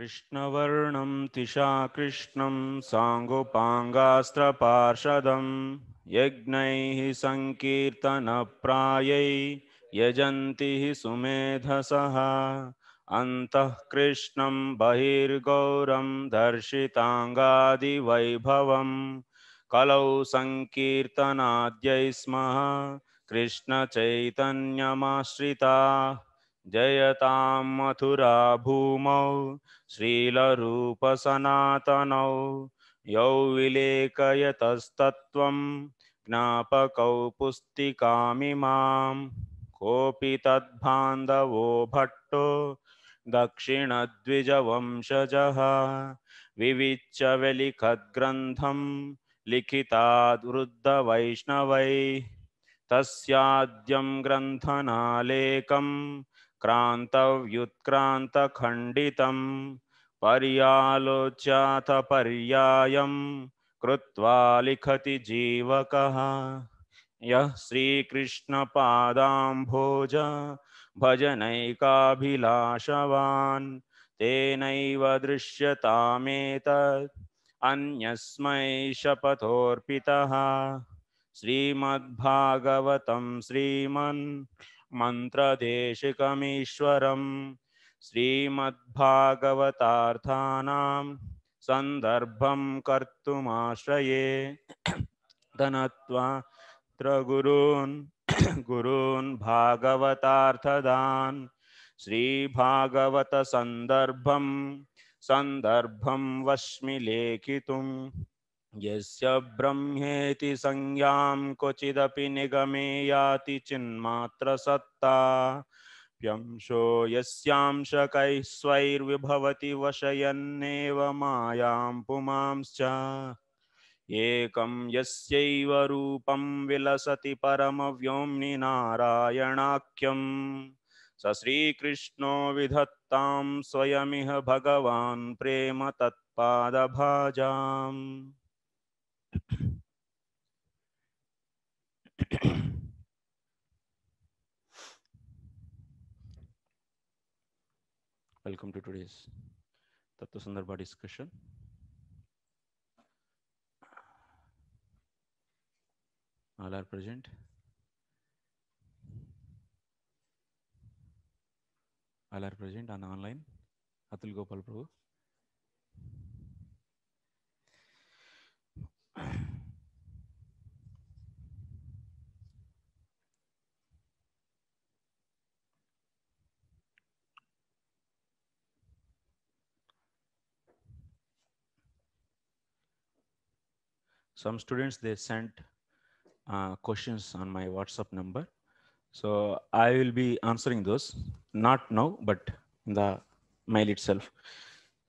कृष्णवर्णं तिशाकृष्णं साङ्गोपाङ्गास्त्रपार्षदं यज्ञैः सङ्कीर्तनप्रायै यजन्ति हि सुमेधसः अन्तः कृष्णं बहिर्गौरं दर्शिताङ्गादिवैभवं कलौ सङ्कीर्तनाद्यै स्मः कृष्णचैतन्यमाश्रिताः जयतां मथुरा भूमौ श्रीलरूपसनातनौ यौ विलेखयतस्तत्त्वं ज्ञापकौ पुस्तिकामिमां कोऽपि तद्बान्धवो भट्टो दक्षिणद्विजवंशजः विविच्यवलिखद्ग्रन्थं लिखिताद्वृद्धवैष्णवैः तस्याद्यं ग्रन्थनालेकं क्रांतव्युत्क्रांत क्रान्तव्युत्क्रान्तखण्डितं पर्यालोच्याथ पर्यायं कृत्वा लिखति जीवकः यः श्रीकृष्णपादाम्भोज भजनैकाभिलाषवान् तेनैव दृश्यतामेतत् अन्यस्मै शपथोऽर्पितः श्रीमद्भागवतं श्रीमन् मन्त्रदेशिकमीश्वरं श्रीमद्भागवतार्थानां सन्दर्भं कर्तुमाश्रये धनत्वात्र गुरून् गुरून् भागवतार्थदान् श्रीभागवतसन्दर्भं सन्दर्भं वश्मि लेखितुं ब्रह्मेति संज्ञा क्वचिदपि निगमे याति चिन्मात्र सत्ता प्यंशो यस्यांशकैः स्वैर्विभवति वशयन्नेव मायां पुमांश्च एकं यस्यैव रूपं विलसति परमव्योम्नि नारायणाख्यम् स श्रीकृष्णो विधत्तां स्वयमिह भगवान् प्रेम तत्पादभाजाम् Welcome to today's Tattva Sandarbha discussion. All are present. All are present and online. Atul Gopal Prabhu. some students they sent uh, questions on my WhatsApp number. So I will be answering those, not now, but in the mail itself.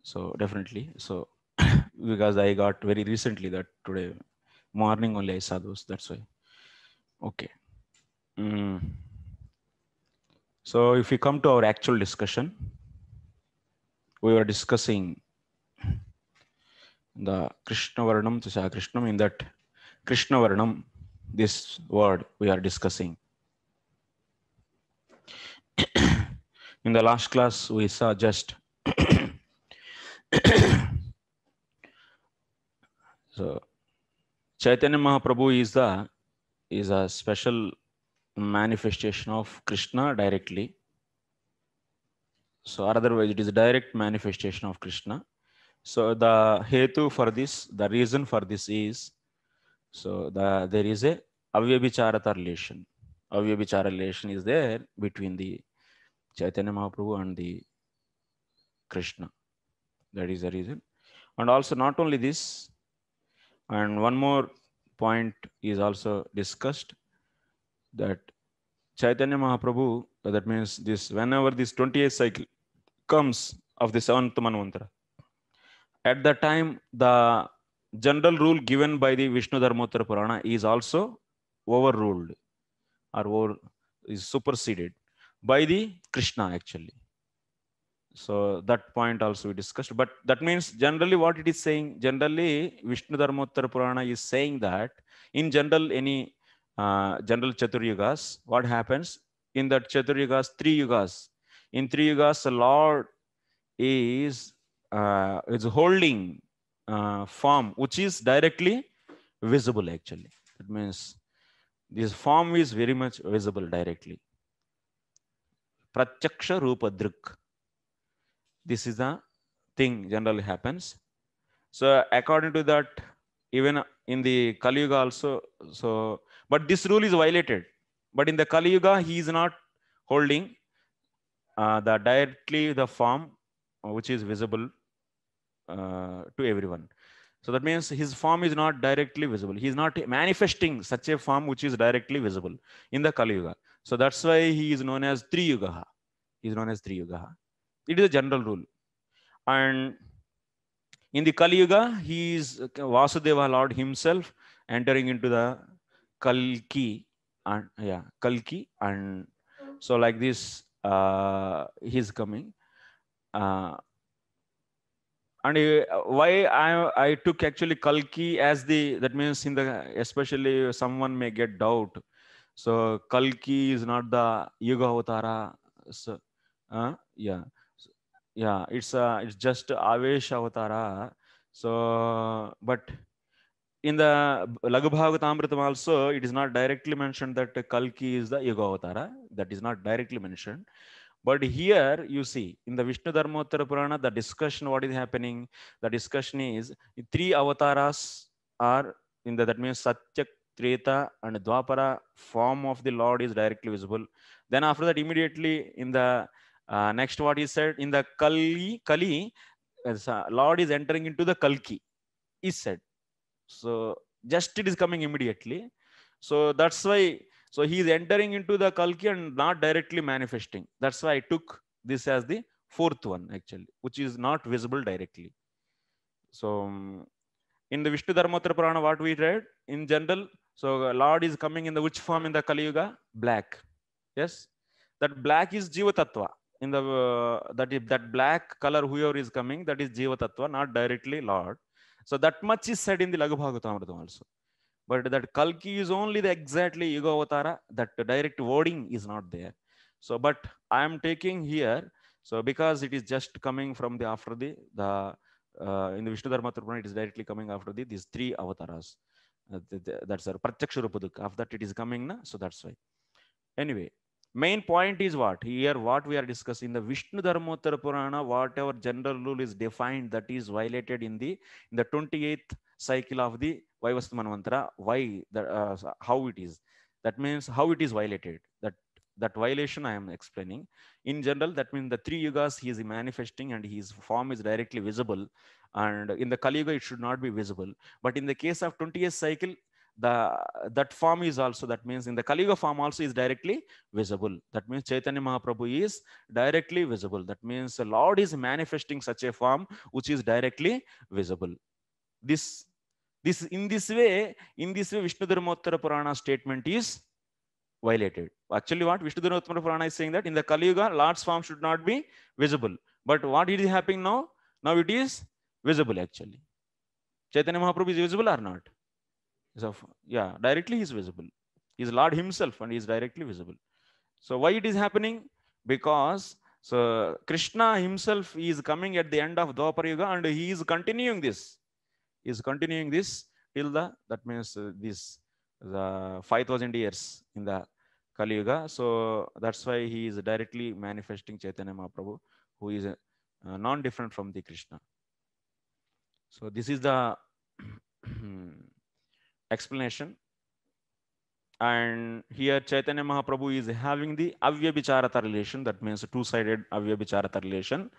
So definitely. So because I got very recently that today morning only I saw those. That's why. Okay. Mm. So if we come to our actual discussion, we were discussing the Krishna Varnam to Saha Krishna in that Krishna Varnam, this word we are discussing. in the last class, we saw just so Chaitanya Mahaprabhu is the is a special manifestation of Krishna directly. So otherwise, it is a direct manifestation of Krishna. So the hetu for this, the reason for this is, so the there is a avyabhicharata relation. Avyabhichara relation is there between the Chaitanya Mahaprabhu and the Krishna. That is the reason. And also not only this, and one more point is also discussed that Chaitanya Mahaprabhu, that means this, whenever this 28th cycle comes of the seventh Manvantra, at the time, the general rule given by the Vishnu Dharmottara Purana is also overruled or over, is superseded by the Krishna actually. So that point also we discussed. But that means generally what it is saying, generally Vishnu Dharmottara Purana is saying that in general any uh, general Chaturyugas, what happens? In that Chaturyugas, three Yugas. In three Yugas, the Lord is uh, it's holding uh, form, which is directly visible actually. That means this form is very much visible directly. Pratyaksha Rupa This is the thing generally happens. So according to that, even in the Kali Yuga also, so, but this rule is violated. But in the Kali Yuga, he is not holding uh, the directly the form uh, which is visible uh, to everyone. So that means his form is not directly visible. He is not manifesting such a form which is directly visible in the Kali Yuga. So that's why he is known as yuga. He is known as yuga. It is a general rule. And in the Kali Yuga, he is uh, Vasudeva Lord himself entering into the Kalki and yeah, Kalki. And so like this, uh, he is coming. Uh, and why I I took actually Kalki as the that means in the especially someone may get doubt. So Kalki is not the Yuga Avatara. So, uh, yeah, so, yeah, it's uh, it's just Avesh Avatara. So, but in the Laghubhagavatamritam also, it is not directly mentioned that Kalki is the Yuga Avatara. That is not directly mentioned. But here you see in the Vishnu Dharmottara Purana, the discussion, what is happening? The discussion is three avatars are in the, that means Satya, Treta and Dwapara form of the Lord is directly visible. Then after that, immediately in the uh, next what is said in the Kali, Kali, uh, Lord is entering into the Kalki is said. So just it is coming immediately. So that's why so he is entering into the Kalki and not directly manifesting. That's why I took this as the fourth one actually, which is not visible directly. So um, in the Vishnu Dharmatra Purana, what we read in general, so Lord is coming in the which form in the Kali Yuga? Black. Yes. That black is Jiva Tattva. In the uh, that that black color whoever is coming, that is Jiva Tattva, not directly Lord. So that much is said in the Lagubhagavatamritam also. But that కల్కి is only the exactly యుగో అవతార that direct wording is not there so but I'm taking here so because it is just coming from the after the the in the Vishnu ధర్మతృపురం it is directly coming after the this three avataras that's uh, are ప్రత్యక్ష రూపదుక్ of that it is coming నా so that's why anyway main point is what here what we are discuss in the Vishnu Dharmottara Purana whatever general rule is defined that is violated in the in the twenty eighth cycle of the Vaivasat mantra why, the, uh, how it is. That means how it is violated. That that violation I am explaining. In general, that means the three yugas he is manifesting and his form is directly visible. And in the Kali Yuga, it should not be visible. But in the case of 20th cycle, the that form is also, that means in the Kali Yuga form also is directly visible. That means Chaitanya Mahaprabhu is directly visible. That means the Lord is manifesting such a form which is directly visible. This this in this way, in this way, Vishnu Dharmottara Purana statement is violated. Actually, what Vishnu Dharmottara Purana is saying that in the Kali Yuga, Lord's form should not be visible. But what is happening now? Now it is visible actually. Chaitanya Mahaprabhu is visible or not? So, yeah, directly he is visible. He is Lord himself and he is directly visible. So why it is happening? Because so Krishna himself is coming at the end of Dwapara Yuga and he is continuing this is continuing this till the, that means uh, this, the 5000 years in the Kali Yuga. So that's why he is directly manifesting Chaitanya Mahaprabhu, who is uh, non-different from the Krishna. So this is the explanation. And here Chaitanya Mahaprabhu is having the avyabhicharata relation, that means two-sided avyabhicharata relation.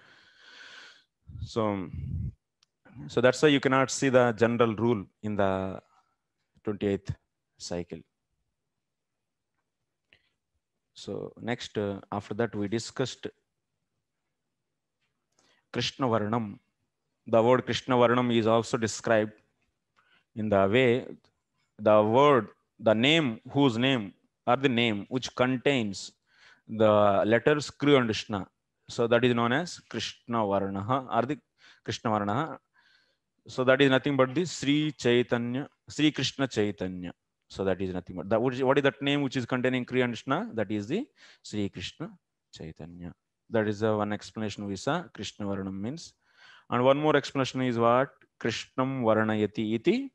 So so that's why you cannot see the general rule in the 28th cycle. So next, uh, after that, we discussed Krishna Varnam. The word Krishna Varnam is also described in the way the word, the name, whose name, or the name which contains the letters Kri and Krishna. So that is known as Krishna Varnaha or the Krishna Varnaha so that is nothing but the Sri Chaitanya, Sri Krishna Chaitanya. So that is nothing but that. what is that name which is containing Kriya and Krishna? That is the Sri Krishna Chaitanya. That is the one explanation we saw. Krishna Varanam means. And one more explanation is what? Krishnam Varanayati iti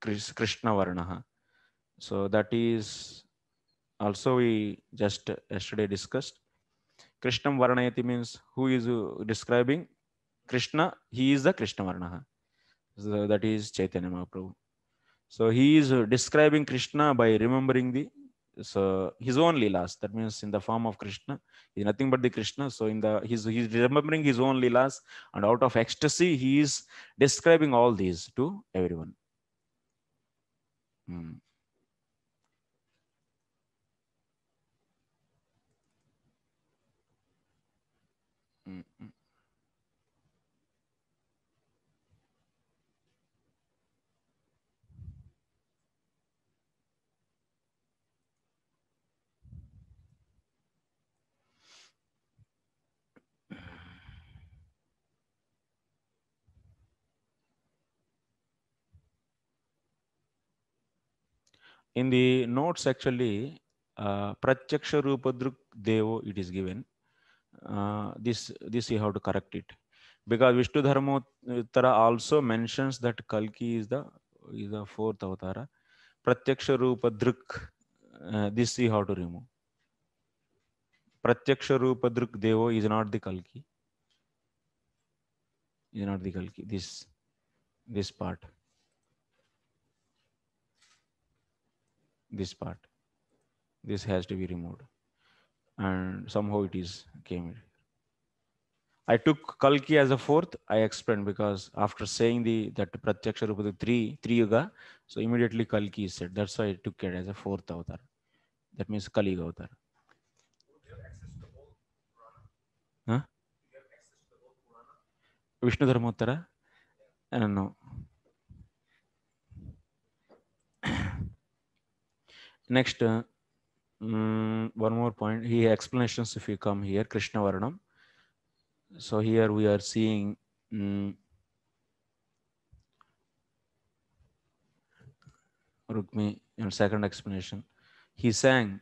Krishna Varanaha. So that is also we just yesterday discussed. Krishnam Varanayati means who is describing Krishna? He is the Krishna Varanaha. So that is Chaitanya Mahaprabhu. So he is describing Krishna by remembering the so his own last. That means in the form of Krishna, he's nothing but the Krishna. So in the he's he's remembering his own last, and out of ecstasy, he is describing all these to everyone. Hmm. in the notes actually uh, pratyaksha rupadruk devo it is given uh, this this you have to correct it because vishnu dharma uh, also mentions that kalki is the is the fourth avatara pratyaksha rupadruk uh, this you have to remove pratyaksha rupadruk devo is not the kalki is not the kalki this this part this part this has to be removed and somehow it is came I took Kalki as a fourth. I explained because after saying the that Pratyaksha Rupa the three three yuga, so immediately Kalki is said. That's why I took it as a fourth avatar. That means Kali avatar. Huh? Vishnu Dharmottara? I uh, don't know. Next, uh, um, one more point. He explanations if you come here, Krishna Varnam. So here we are seeing um, Rukmi, in second explanation. He sang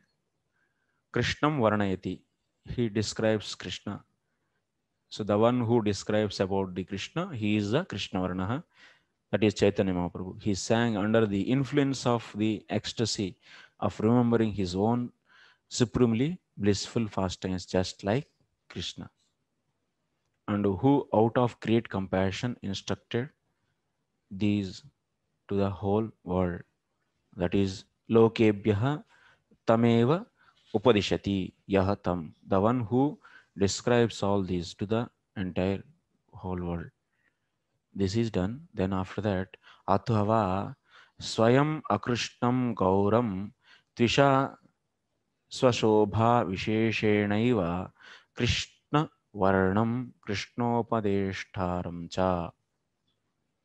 Krishnam Varnayati. He describes Krishna. So the one who describes about the Krishna, he is the Krishna Varnaha. That is Chaitanya Mahaprabhu. He sang under the influence of the ecstasy of remembering his own supremely blissful pastimes, just like Krishna. And who, out of great compassion, instructed these to the whole world. That is, Lokebhyaha Tameva Upadishati Yahatam, the one who describes all these to the entire whole world. This is done. Then after that, Atuhava Swayam Akrishtam Gauram द्विषा स्वशोभा विशेषेणैव कृष्णवर्णं कृष्णोपदेष्टारं च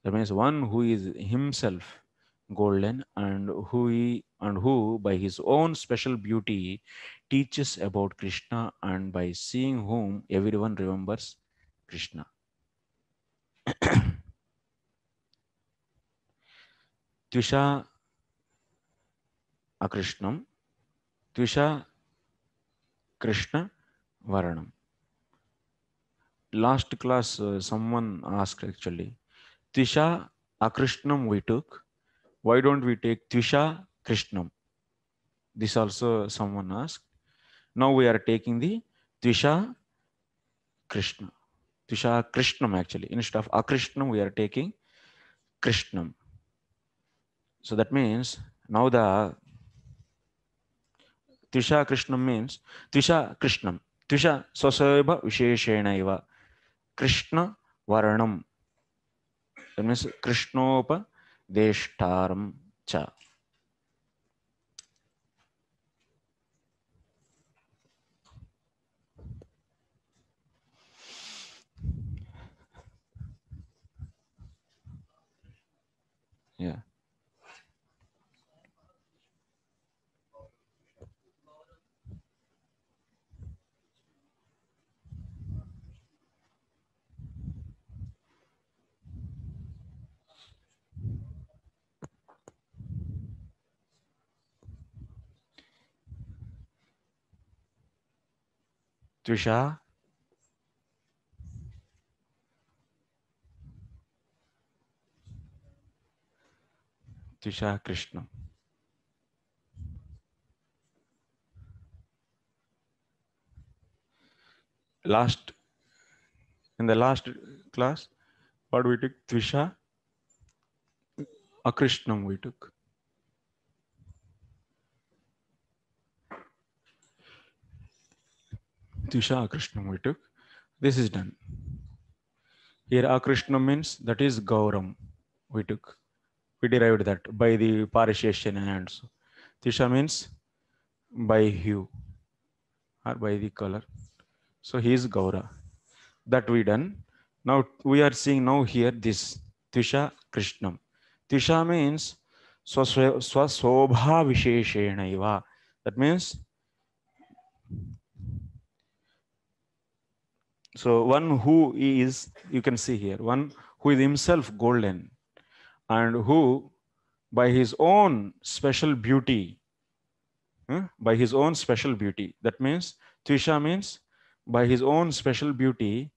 That means one who is himself golden and who he, and who by his own special beauty teaches about Krishna and by seeing whom everyone remembers Krishna. Tvisha अकृष्ण त्विषा कृष्ण वर्ण last class someone ask actually त्विषा अकृष्णम we took why don't we take त्विषा कृष्णम this also someone ask now we are taking the त्विषा कृष्ण त्विषा कृष्णम एक्चुअली इनस्ट ऑफ अकृष्णम we are taking Krishna so that mean now the Trisha Krishnam means Trisha Krishnam. Trisha Sasaiva Visheshenaiva. Krishna Varanam. That means Krishnopadeshtaram cha. Trisha? Trisha Krishna. Last, in the last class, what we took? a Krishna we took. Disha Akrishnam we took. This is done. Here Akrishnam means that is Gauram we took. We derived that by the parishation and so. Tisha means by hue or by the color. So he is Gaura. That we done. Now we are seeing now here this Tisha Krishnam. Tisha means Swasobha Visheshenaiva. That means so one who is, you can see here, one who is himself golden and who by his own special beauty, huh? Hmm, by his own special beauty, that means, Tvisha means by his own special beauty,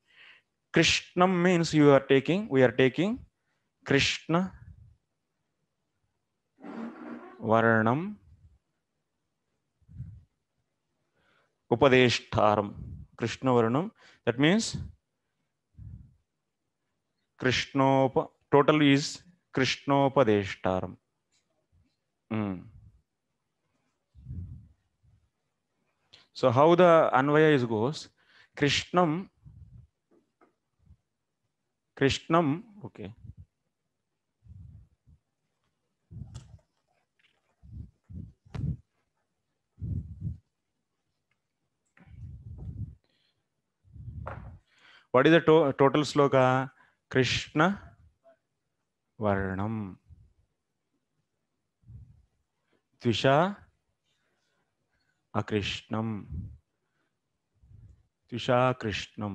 Krishnam means you are taking, we are taking Krishna Varanam Upadeshtaram. Krishnavarnam. That means Krishnopa, total is Krishnopadeshtaram. Mm. So how the Anvaya is goes, Krishnam, Krishnam, okay. What is the to total శ్లోక కృష్ణ వర్ణం ద్విష అకృష్ణం ద్విషా కృష్ణం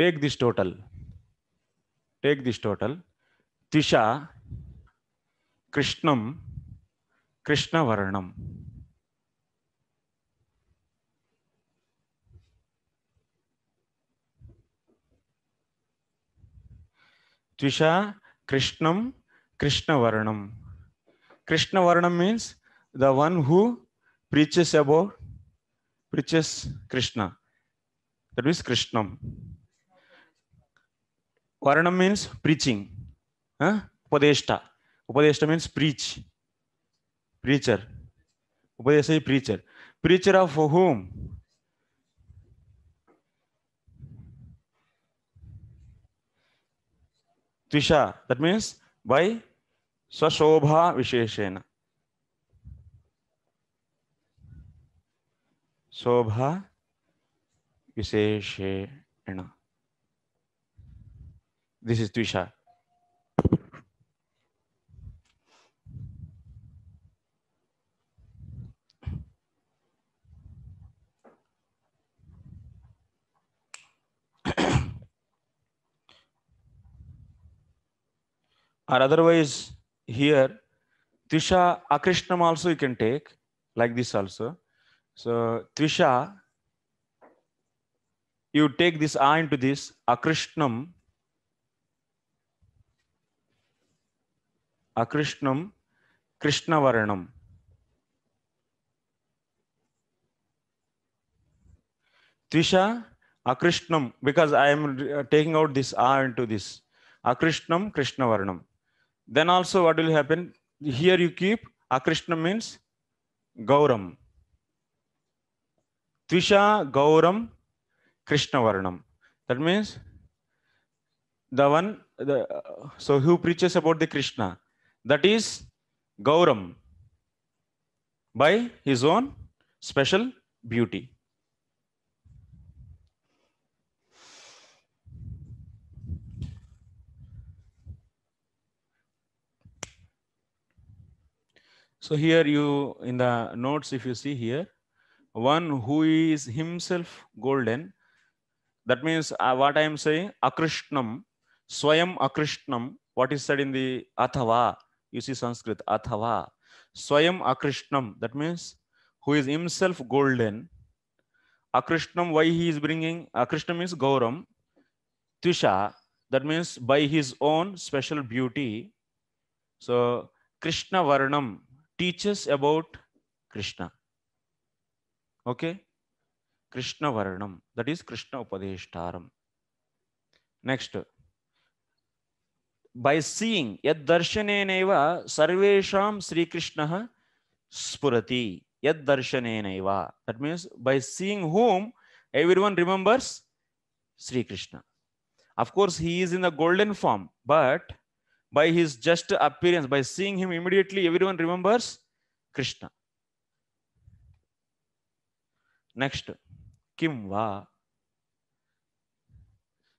take this total take this total ద్విష కృష్ణం కృష్ణవర్ణం Tvisha Krishnam Krishnavarnam. Krishnavarnam means the one who preaches about preaches Krishna. That means Krishnam. Varnam means preaching. Huh? Upadeshta. Upadeshta means preach. Preacher. Upadesha is preacher. Preacher of whom? त्रिशा that mean by स्वशोभा विशेषेण शोभा विशेषेण this is त्विषा Or otherwise, here, Tvisha Akrishnam also you can take, like this also. So Tvisha, you take this A into this, Akrishnam, Akrishnam, Varanam. Tvisha, Akrishnam, because I am uh, taking out this A into this. Akrishnam, Varanam. Then also what will happen? Here you keep Akrishna means Gauram. Tvisha Gauram Krishna Varnam. That means the one, the, so who preaches about the Krishna? That is Gauram by his own special beauty. So here you, in the notes, if you see here, one who is himself golden, that means uh, what I am saying, akrishnam, swayam akrishnam, what is said in the athava, you see Sanskrit, athava, swayam akrishnam, that means who is himself golden, akrishnam, why he is bringing, akrishnam is gauram, tisha, that means by his own special beauty, so Krishna Varnam, teaches about Krishna. Okay? Krishna Varnam, that is Krishna Upadeshtaram. Next, by seeing yad darshaneneva sarvesham Sri Krishna spurati yad darshaneneva. That means by seeing whom everyone remembers Sri Krishna. Of course, he is in the golden form, but by his just appearance, by seeing him immediately, everyone remembers Krishna. Next, Kim va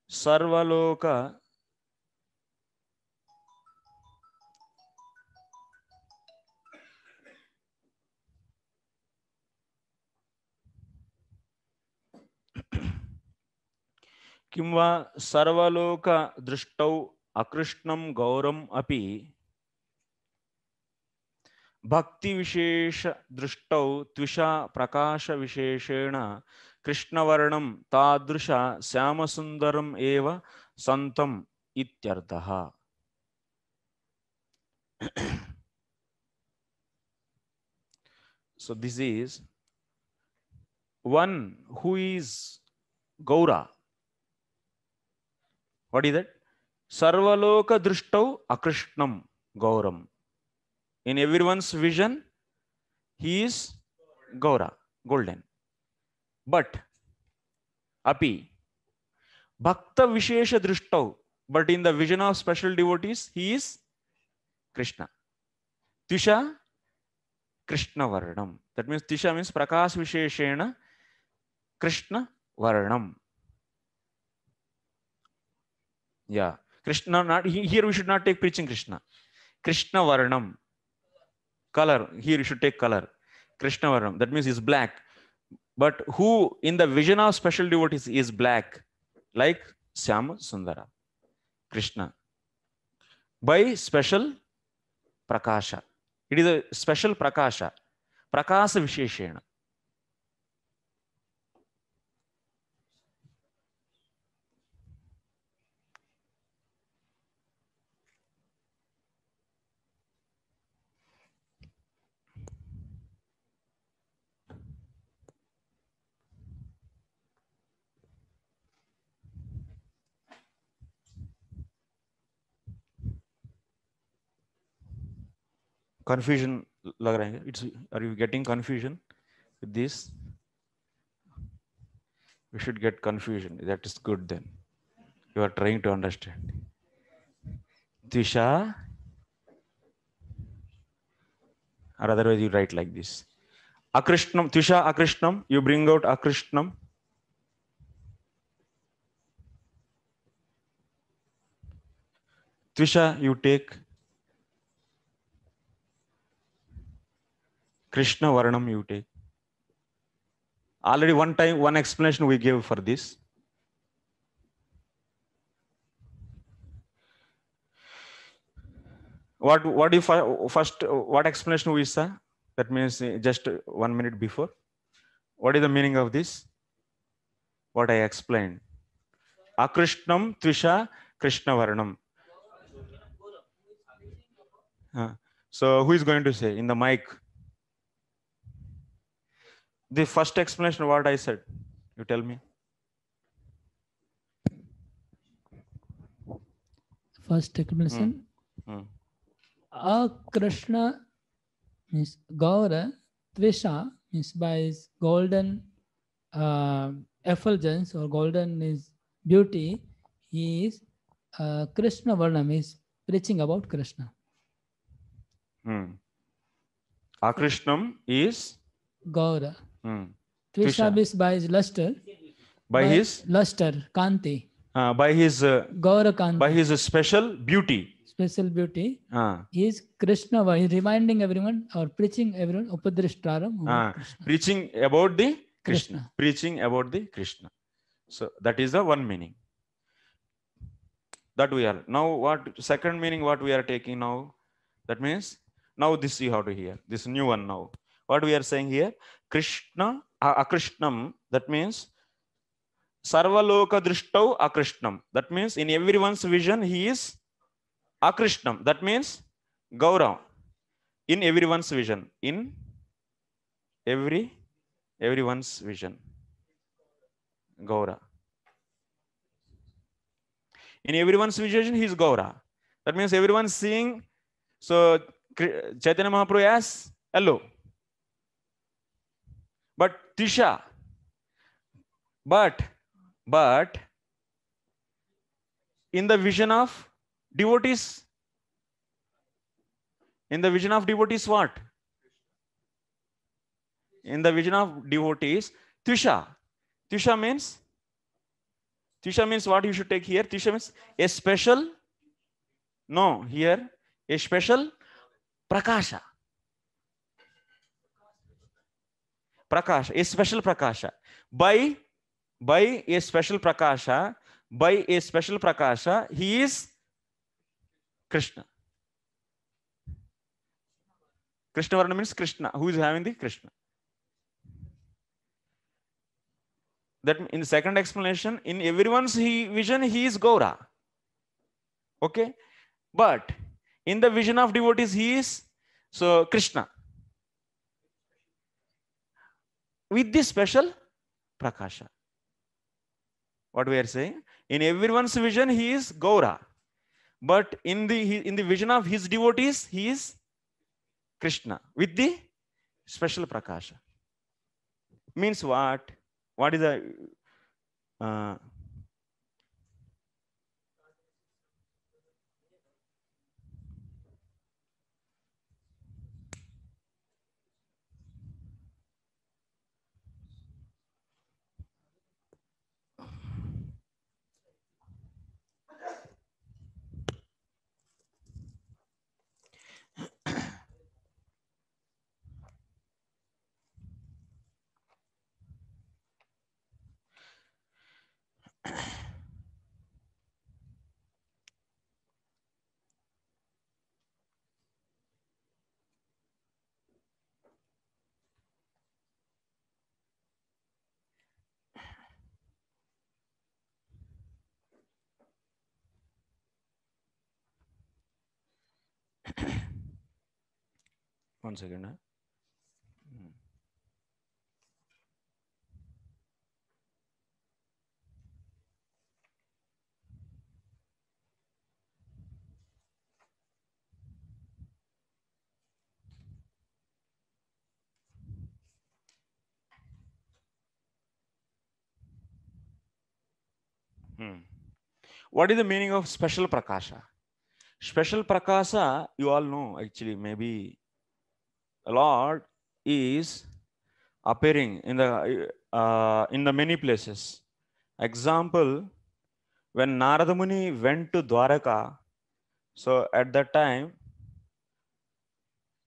Sarvaloka किंवा सर्वलोक दृष्टौ अकृष्णम गौरम अपि भक्ति विशेष दृष्टौ त्विषा प्रकाश विशेषेण कृष्णवर्णम तादृश श्यामसुंदरम एव संतम इत्यर्थः so this is one who is gaura what is that సర్వలోక దృష్టౌ అకృష్ణం గౌరం in everyone's vision he's గౌర గోల్డెన్ బట్ అపి భక్త విశేష దృష్టౌ but in the vision of special devotees he's Krishna త్విష కృష్ణవర్ణం దట్ మీన్స్ త్విష మీన్స్ ప్రకాశ విశేషేణ కృష్ణవర్ణం యా Krishna, not here we should not take preaching Krishna. Krishna Varnam, color. Here you should take color. Krishna Varnam, that means he's black. But who in the vision of special devotees is black? Like Syama Sundara, Krishna. By special prakasha. It is a special prakasha. Prakasa Visheshena. confusion, Lagrange? It's, are you getting confusion with this? We should get confusion. That is good then. You are trying to understand. Dvisha, or otherwise you write like this. Akrishnam, tisha Akrishnam, you bring out Akrishnam. tisha you take Krishna Varnam you take. Already one time, one explanation we gave for this. What what if you first what explanation we saw? That means uh, just one minute before. What is the meaning of this? What I explained. Akrishnam Tvisha Krishna Varnam. Uh, so who is going to say in the mic? the first explanation what I said. You tell me. First explanation. Mm. Mm. A Krishna means Gaura, Tvisha means by his golden uh, effulgence or golden is beauty. He is uh, Krishna Varnam is preaching about Krishna. Hmm. Akrishnam is Gaura. Mm. Trisha is by his luster. By, by his luster, Kanti. Uh, by his uh, Gaurakanti. By his special beauty. Special beauty. Uh. He is Krishna. He is reminding everyone or preaching everyone Upadrishtaram. Uh, preaching about the Krishna. Krishna. Preaching about the Krishna. So that is the one meaning. That we are now what second meaning what we are taking now. That means now this you have to hear this new one now. what we are saying here krishna akrishnam that means sarva loka drishtau akrishnam that means in everyone's vision he is akrishnam that means gaurav in everyone's vision in every everyone's vision gaura in everyone's vision he is gaura that means everyone seeing so chaitanya mahaprabhu as hello but Tisha, but, but in the vision of devotees, in the vision of devotees, what? In the vision of devotees, Tisha. Tisha means? Tisha means what you should take here? Tisha means a special, no, here, a special prakasha. prakasha a special prakasha by by a special prakasha by a special prakasha he is krishna krishna varna means krishna who is having that in the second explanation in everyone's he vision he is gaura okay but in the vision of devotees he is so krishna with this special prakasha. What we are saying? In everyone's vision, he is Gaura. But in the, in the vision of his devotees, he is Krishna with the special prakasha. Means what? What is the uh, One second. Huh? Mm. Hmm. What is the meaning of special prakasha? Special prakasha, you all know actually, maybe Lord is appearing in the, uh, in the many places. Example, when Narada Muni went to Dwaraka, so at that time,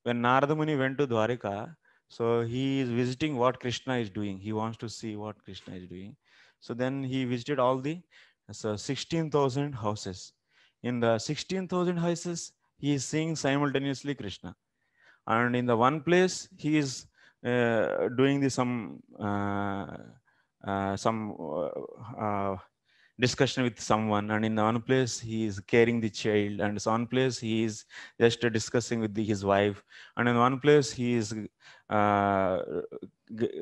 when Narada Muni went to Dwaraka, so he is visiting what Krishna is doing. He wants to see what Krishna is doing. So then he visited all the so 16,000 houses. In the 16,000 houses, he is seeing simultaneously Krishna and in the one place he is uh, doing the some uh, uh some uh, uh, discussion with someone and in the one place he is carrying the child and in one place he is just discussing with the, his wife and in one place he is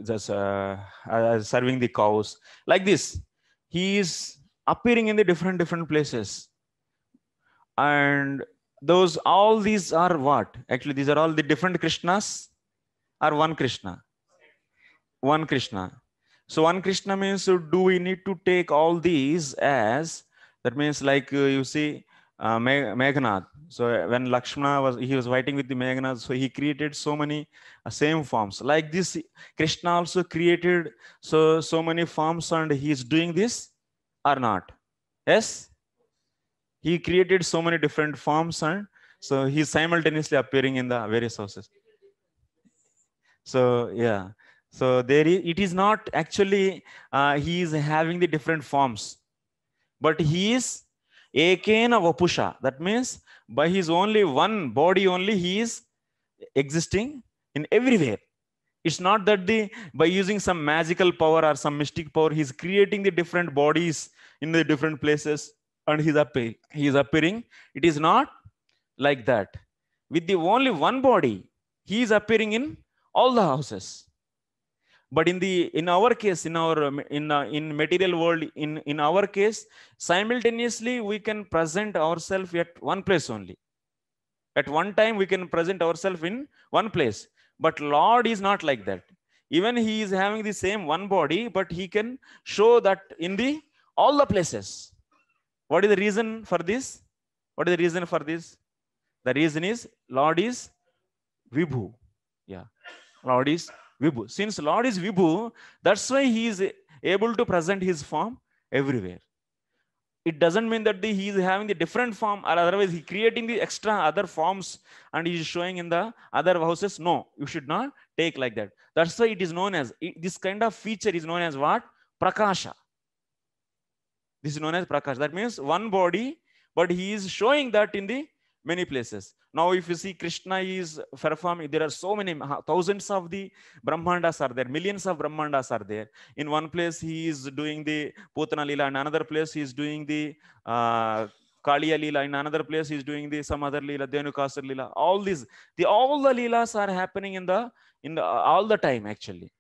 just serving the cows like this he is appearing in the different different places and those all these are what actually these are all the different krishnas are one krishna one krishna so one krishna means so do we need to take all these as that means like uh, you see uh, Meghnath. So when Lakshmana was he was fighting with the Meghnath, so he created so many uh, same forms. Like this, Krishna also created so so many forms, and he is doing this or not? Yes he created so many different forms and so he's simultaneously appearing in the various sources so yeah so there is, it is not actually uh, he is having the different forms but he is ekena vapusha that means by his only one body only he is existing in everywhere it's not that the by using some magical power or some mystic power he's creating the different bodies in the different places and he's appearing. He is appearing. It is not like that. With the only one body, he is appearing in all the houses. But in the in our case, in our in uh, in material world, in in our case, simultaneously we can present ourselves at one place only. At one time, we can present ourselves in one place. But Lord is not like that. Even he is having the same one body, but he can show that in the all the places what is the reason for this? What is the reason for this? The reason is Lord is Vibhu. Yeah. Lord is Vibhu. Since Lord is Vibhu, that's why he is able to present his form everywhere. It doesn't mean that the, he is having the different form or otherwise he creating the extra other forms and he is showing in the other houses. No, you should not take like that. That's why it is known as, it, this kind of feature is known as what? Prakasha. This is known as prakash. That means one body, but he is showing that in the many places. Now, if you see Krishna is performing, there are so many thousands of the Brahmandas are there, millions of Brahmandas are there. In one place, he is doing the Putana Leela, in another place, he is doing the uh, Kaliya Leela, in another place, he is doing the some other Leela, Dhenukasar Leela. All these, the all the Leelas are happening in the in the, all the time actually.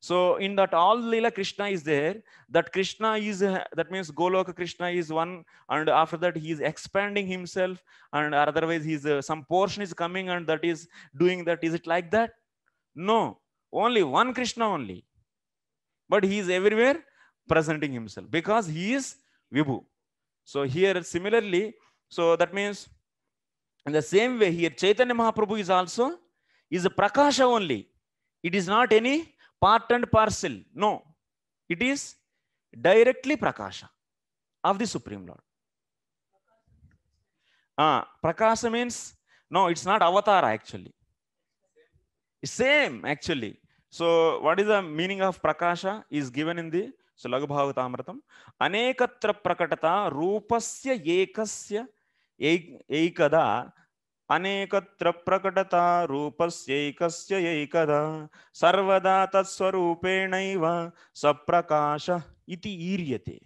So in that all Leela Krishna is there. That Krishna is that means Goloka Krishna is one, and after that he is expanding himself, and otherwise he's uh, some portion is coming, and that is doing that. Is it like that? No, only one Krishna only. But he is everywhere presenting himself because he is Vibhu. So here similarly, so that means in the same way here Chaitanya Mahaprabhu is also is a Prakasha only. It is not any part and parcel. No, it is directly prakasha of the Supreme Lord. Ah, prakasha means no, it's not avatar actually. Same actually. So, what is the meaning of prakasha is given in the so Laghubhagavatamritam అనేకత్ర ప్రకటత రూపస్య ఏకస్య ఏకదా अनेकत्र प्रकटता रूपस्यैकस्य एकदा सर्वदा तत्स्वरूपेणैव सप्रकाशः इति ईर्यते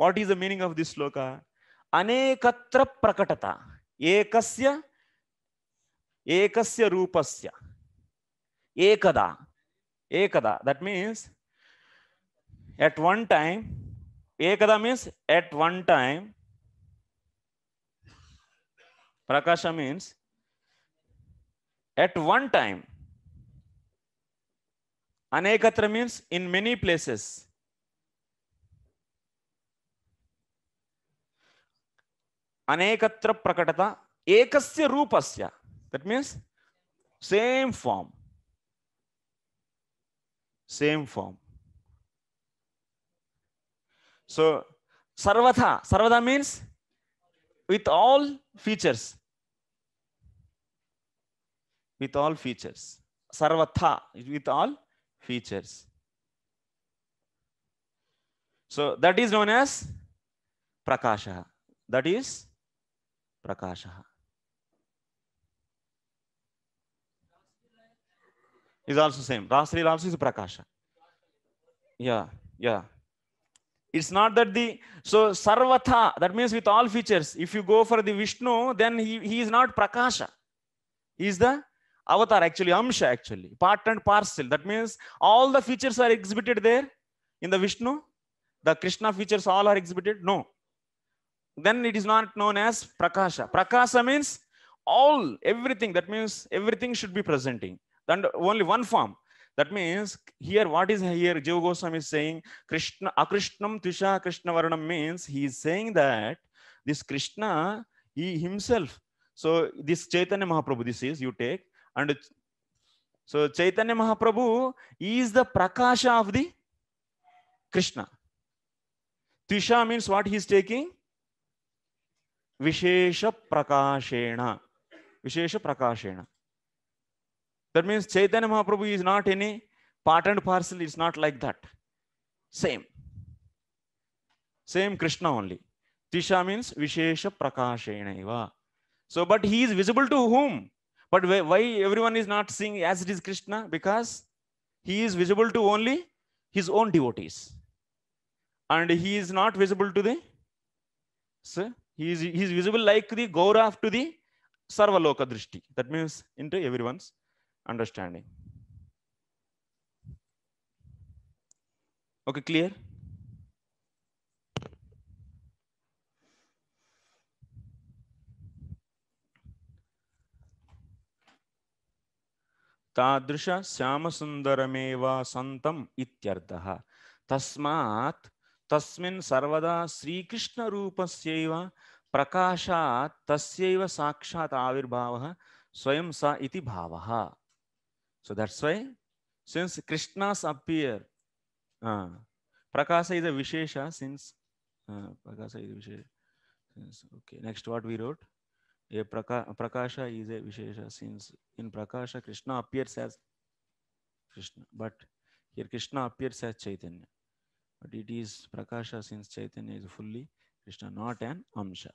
what is the meaning of this श्लोक अनेकत्र प्रकटता एकस्य एकस्य रूपस्य एकदा एकदा that means at one time एकदा means at one time prakasha means at one time anekatra means in many places anekatra prakatata ekasya rupasya that means same form same form so sarvatha sarvada means with all features. With all features. Sarvatha, with all features. So that is known as prakasha. That is prakasha. Is also same. Rasri also is prakasha. Yeah, yeah. It's not that the, so Sarvatha, that means with all features. If you go for the Vishnu, then he, he is not Prakasha. He is the avatar actually, Amsha actually, part and parcel. That means all the features are exhibited there in the Vishnu. The Krishna features all are exhibited. No. Then it is not known as Prakasha. Prakasha means all, everything. That means everything should be presenting. Then only one form. That means here what is here Jiva Goswami saying కృష్ణ అకృష్ణం కృష్ణ వర్ణం means he saying that this Krishna he himself so this Chaitanya Mahaprabhu this is you take and so Chaitanya Mahaprabhu is the ప్రకాశ of the Krishna త్రిషా means what he's taking విశేష ప్రకాశేణ విశేష ప్రకాశేణ that means Chaitanya Mahaprabhu is not any part and parcel is not like that same same Krishna only తిషా మీన్స్ విశేష ప్రకాశేణైవ so but he's visible to whom but why everyone is not seeing as it is Krishna because he is visible to only his own devotees and he is not visible to the so he's visible like the గౌరవ్ to the సర్వలోక దృష్టి that means in to everyone's understanding. Okay, clear? तादृश श्यामसुन्दरमेव सन्तम् इत्यर्थः तस्मात् तस्मिन् सर्वदा श्रीकृष्णरूपस्यैव प्रकाशात् तस्यैव साक्षात् आविर्भावः स्वयं स इति भावः So that's why since Krishna's appear, uh, Prakasa is a Vishesha since uh, Prakasa is a Vishesha. Since, okay, next what we wrote. A praka, Prakasha is a Vishesha since in Prakasha Krishna appears as Krishna, but here Krishna appears as Chaitanya. But it is Prakasha since Chaitanya is fully Krishna, not an Amsha.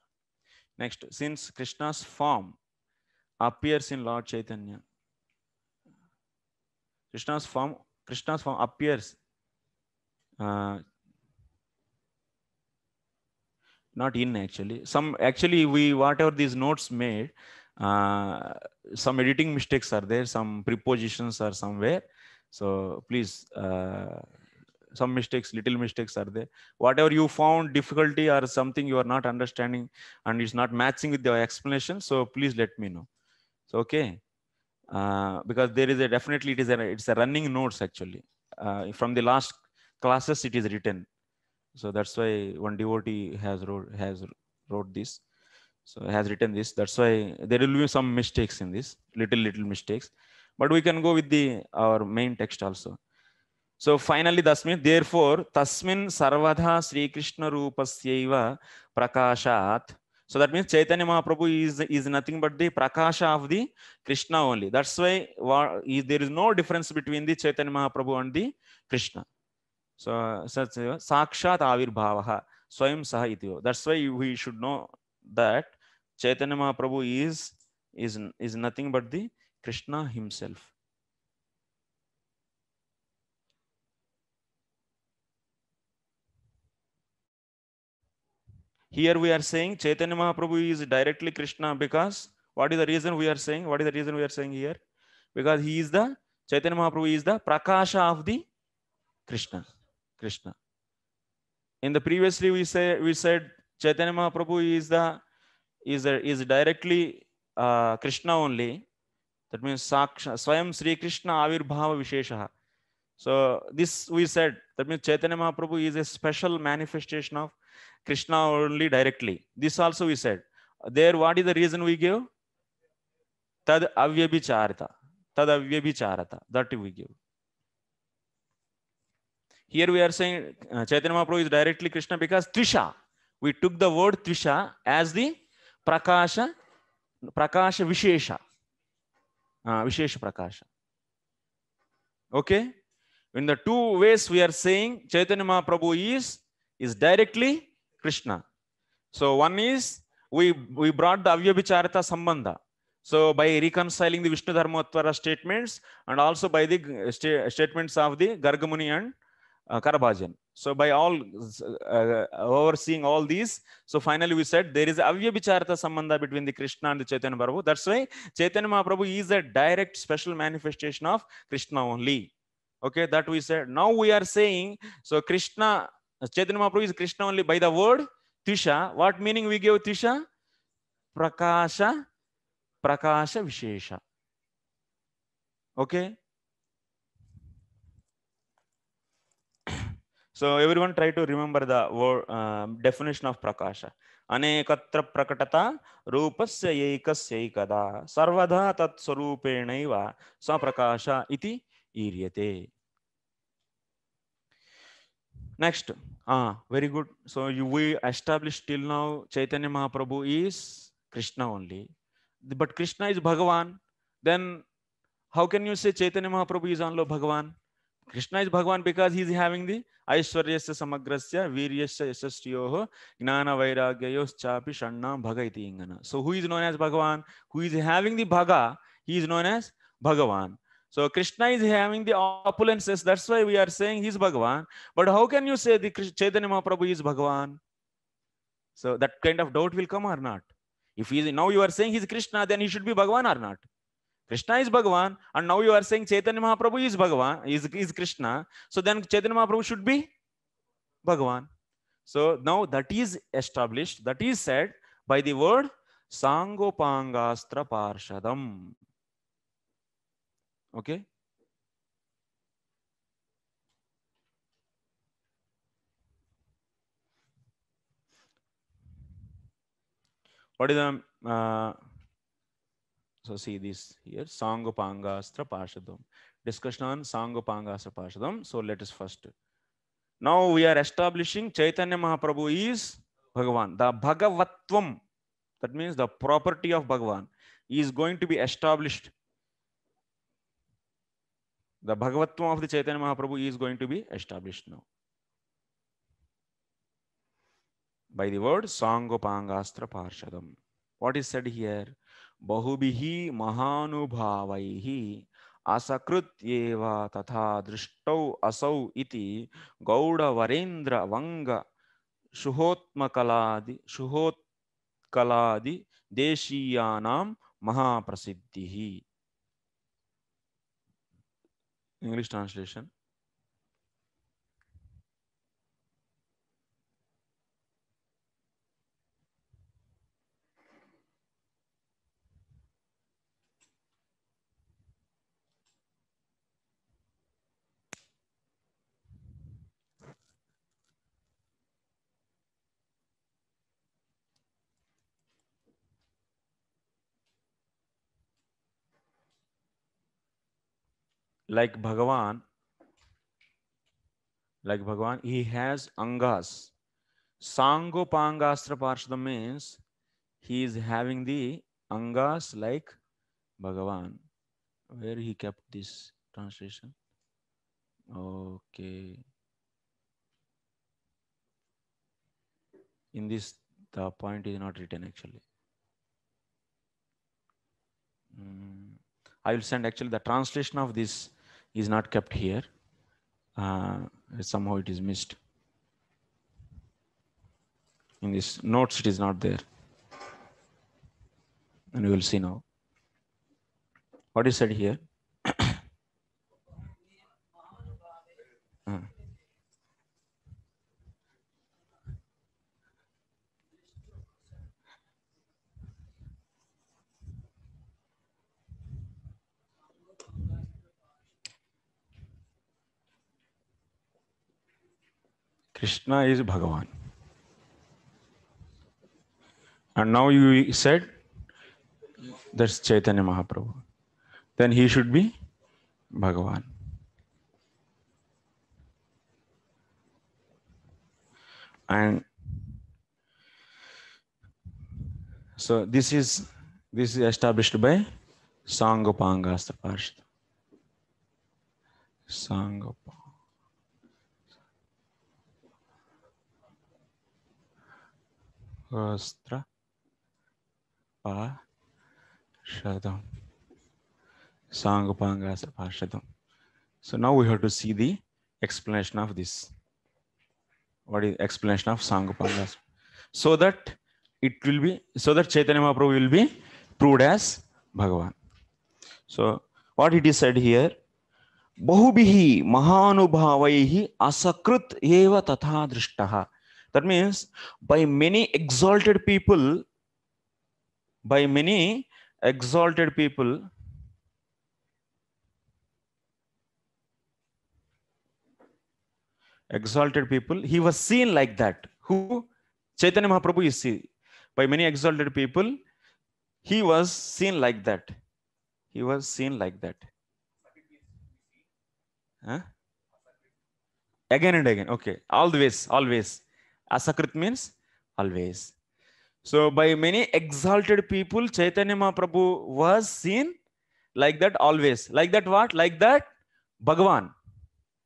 Next, since Krishna's form appears in Lord Chaitanya, Krishna's form, Krishna's form appears uh, not in actually. Some actually we whatever these notes made, uh, some editing mistakes are there, some prepositions are somewhere. So please, uh, some mistakes, little mistakes are there. Whatever you found difficulty or something you are not understanding and it's not matching with the explanation, so please let me know. So okay uh, because there is a definitely it is a it's a running notes actually uh, from the last classes it is written so that's why one devotee has wrote has wrote this so has written this that's why there will be some mistakes in this little little mistakes but we can go with the our main text also so finally tasmin therefore tasmin sarvadha sri krishna rupasyaiva prakashat So that means Chaitanya Mahaprabhu is, is nothing but the Prakasha of the Krishna only. That's why is, there is no difference between the Chaitanya Mahaprabhu and the Krishna. So such Sakshat avirbhavah Swayam Saha iti That's why we should know that Chaitanya Mahaprabhu is, is, is nothing but the Krishna himself. Here we are saying Chaitanya Mahaprabhu is directly Krishna because what is the reason we are saying? What is the reason we are saying here? Because he is the Chaitanya Mahaprabhu is the Prakasha of the Krishna. Krishna. In the previously we say we said Chaitanya Mahaprabhu is the is a, is directly uh, Krishna only. That means Saksha, Swayam Sri Krishna avir bhava Visheshaha. So this we said that means Chaitanya Mahaprabhu is a special manifestation of Krishna only directly. This also we said. There, what is the reason we give? Tad avyabhicharata. Tad avyabhicharata. That we give. Here we are saying uh, Chaitanya Mahaprabhu is directly Krishna because Trisha. We took the word Trisha as the Prakasha, Prakasha Vishesha. Uh, Vishesha Prakasha. Okay? In the two ways we are saying Chaitanya Mahaprabhu is, is directly Krishna. So one is we, we brought the Avyabhicharita Sambandha. So by reconciling the Vishnu Dharmatvara statements and also by the uh, st statements of the Gargamuni and uh, Karabhajan. So by all uh, overseeing all these, so finally we said there is avyabhicharata sambandha between the Krishna and the Chaitanya Mahaprabhu. That's why Chaitanya Mahaprabhu is a direct special manifestation of Krishna only. Okay, that we said. Now we are saying so Krishna Chaitanya Mahaprabhu is Krishna only by the word Trisha. What meaning we give Trisha? Prakasha, Prakasha Vishesha. Okay. So everyone try to remember the word, uh, definition of Prakasha. अनेकत्र प्रकटता रूपस्य एकस्यैकदा सर्वदा तत्स्वरूपेणैव स्वप्रकाश इति ईर्यते Next, ah, very good. So you, we established till now Chaitanya Mahaprabhu is Krishna only. But Krishna is Bhagavan. Then how can you say Chaitanya Mahaprabhu is only Bhagavan? Krishna is Bhagavan because he is having the Aishwaryasya Samagrasya Viryasya Yashasriyoho Gnana Vairagyayo Chapi Shanna Bhagaiti Ingana. So who is known as Bhagavan? Who is having the Bhaga? He is known as Bhagavan. So Krishna is having the opulences. That's why we are saying he's bhagwan But how can you say the Chaitanya Mahaprabhu is bhagwan So that kind of doubt will come or not? If he is, now you are saying he is Krishna, then he should be bhagwan or not? Krishna is bhagwan and now you are saying Chaitanya Mahaprabhu is bhagwan is, is Krishna. So then Chaitanya Mahaprabhu should be bhagwan So now that is established, that is said by the word Sangopangastra Parshadam. Okay. What is the uh, so see this here Sangopangastra Pashadam. Discussion on Sangopangastra Pashadam. So let us first. Now we are establishing Chaitanya Mahaprabhu is Bhagavan. The Bhagavatvam, that means the property of Bhagavan, is going to be established The Bhagavatvam of the Chaitanya Mahaprabhu is going to be established now. By the word Sangopangastra Parshadam. What is said here? Bahubihi Mahanubhavaihi అసకృత్యేవా తథా దృష్టౌ అసౌ ఇది గౌడవరేంద్ర వంగ శుహోత్మకలాది శుహోత్కలాది దేశీయానాం మహాప్రసిద్ధి english translation like bhagavan like bhagavan he has angas sangopangastra parshadam means he is having the angas like bhagavan where he kept this translation okay in this the point is not written actually mm. i will send actually the translation of this is not kept here. Uh, somehow it is missed. In this notes, it is not there. And we will see now. What is said here? uh. Krishna is Bhagavan. And now you said that's Chaitanya Mahaprabhu. Then he should be Bhagavan. And so this is this is established by sangopangasta Parshita. Sangopanga. सहस्र पार्षदम sang pangas parshadam so now we have to see the explanation of this what is explanation of sang pangas so that it will be so that chaitanya mahaprabhu will be proved as bhagavan so what it is said here बहुभिः महानुभावैः असकृत् एव तथा दृष्टः That means by many exalted people, by many exalted people, exalted people, he was seen like that. Who? Chaitanya Mahaprabhu is seen. By many exalted people, he was seen like that. He was seen like that. Huh? Again and again. Okay. Always, always. Asakrit means always. So by many exalted people, Chaitanya Mahaprabhu was seen like that always. Like that what? Like that Bhagavan.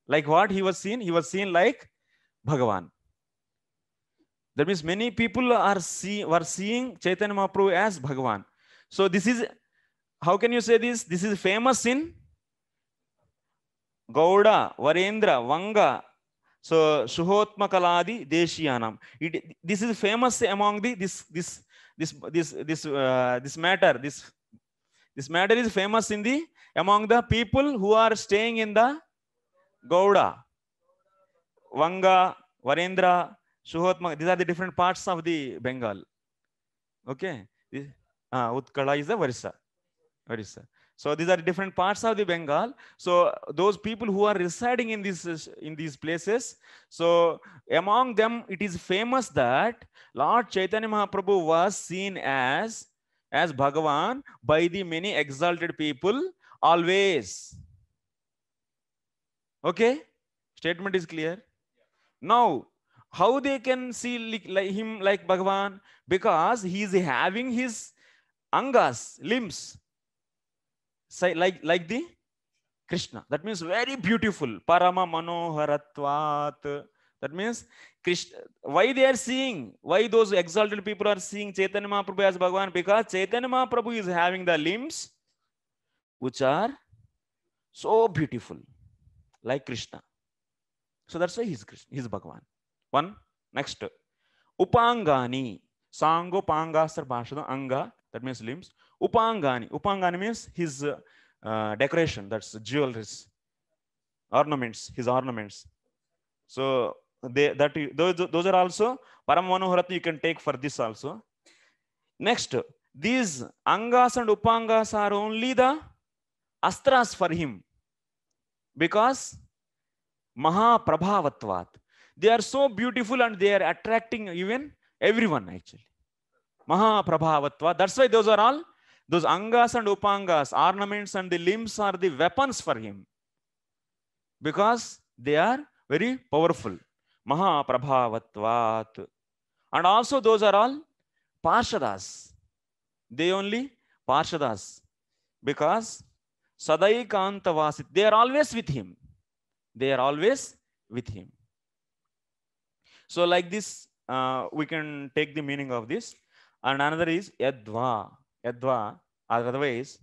Like what he was seen? He was seen like Bhagavan. That means many people are see, were seeing Chaitanya Mahaprabhu as Bhagavan. So this is, how can you say this? This is famous in Gauda, Varendra, Vanga, so shuhotmakaladi deshiyanam it this is famous among the this this this this this uh, this matter this this matter is famous in the among the people who are staying in the gauda vanga varendra shuhotmak these are the different parts of the bengal okay uh, utkala is the varisa varisa So these are different parts of the Bengal. So those people who are residing in these in these places. So among them, it is famous that Lord Chaitanya Mahaprabhu was seen as as Bhagavan by the many exalted people always. Okay, statement is clear. Now, how they can see like, like him like Bhagavan? Because he is having his angas, limbs say like like the krishna that means very beautiful parama manoharatvat that means krishna why they are seeing why those exalted people are seeing chaitanya mahaprabhu as Bhagavan because chaitanya mahaprabhu is having the limbs which are so beautiful like krishna so that's why he's krishna he's Bhagavan. one next upangani sango pangastra anga that means limbs Upangani. Upangani means his uh, uh, decoration, that's jewelry, ornaments, his ornaments. So they, that those, those are also Paramanoharati you can take for this also. Next, these Angas and Upangas are only the Astras for him because Mahaprabhavatvat. They are so beautiful and they are attracting even everyone actually. Mahaprabhavatvat. That's why those are all those angas and upangas, ornaments and the limbs are the weapons for him because they are very powerful. Mahaprabhavatvat. And also those are all Parshadas. They only Parshadas because Sadaikantavasit. They are always with him. They are always with him. So like this, uh, we can take the meaning of this. And another is Yadva. Yadva Otherwise,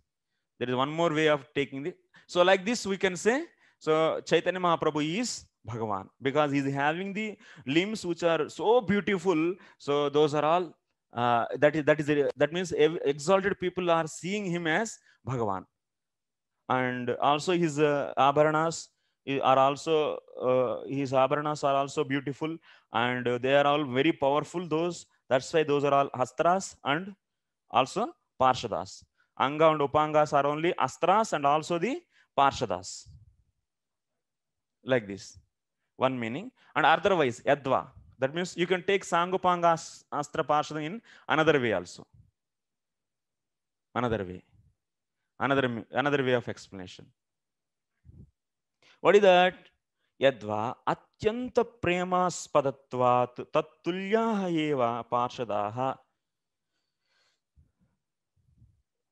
there is one more way of taking the. So like this, we can say, so Chaitanya Mahaprabhu is Bhagavan because he's having the limbs which are so beautiful. So those are all, uh, that is, that is, that means exalted people are seeing him as Bhagavan. And also his uh, abharanas are also, uh, his abharanas are also beautiful and they are all very powerful. Those, that's why those are all hastras and also parshadas. Anga and Upangas are only Astras and also the Parshadas. Like this. One meaning. And otherwise, Yadva. That means you can take Sangupanga Astra Parshada in another way also. Another way. Another, another way of explanation. What is that? యద్వా అత్యంత ప్రేమాస్పదత్వాత్ తత్తుల్యా ఏవ పార్షదాహ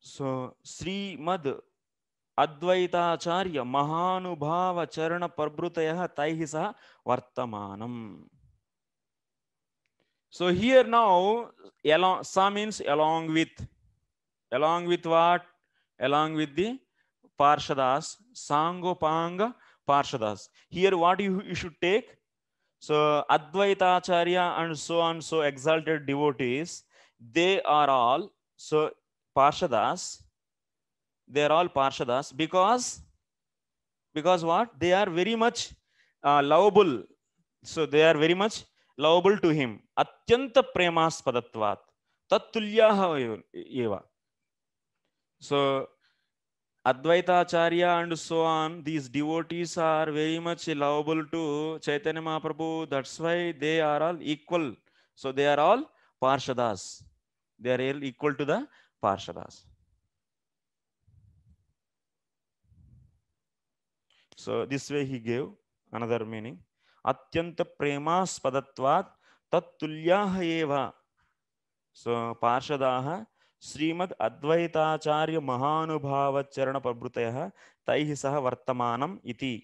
So Advaita Acharya, Mahanubhava Charana Parbrutaya Taihisa Vartamanam. So here now along sa means along with along with what? Along with the Parshadas, Sangopanga Parshadas. Here what you, you should take? So Advaita Acharya and so on so exalted devotees, they are all so Parshadas. They are all Parshadas because, because what? They are very much uh, lovable. So they are very much lovable to him. Atyanta premaspadatvat. Tattulyaha eva. So Advaitacharya and so on, these devotees are very much lovable to Chaitanya Mahaprabhu. That's why they are all equal. So they are all Parshadas. They are equal to the Parshadas. So this way he gave another meaning. Atyanta premaspadattvat tattulyah eva. So Parshadaha Shrimad Advaitacharya महानुभाव चरण प्रभृतयः तैः सह वर्तमानम् इति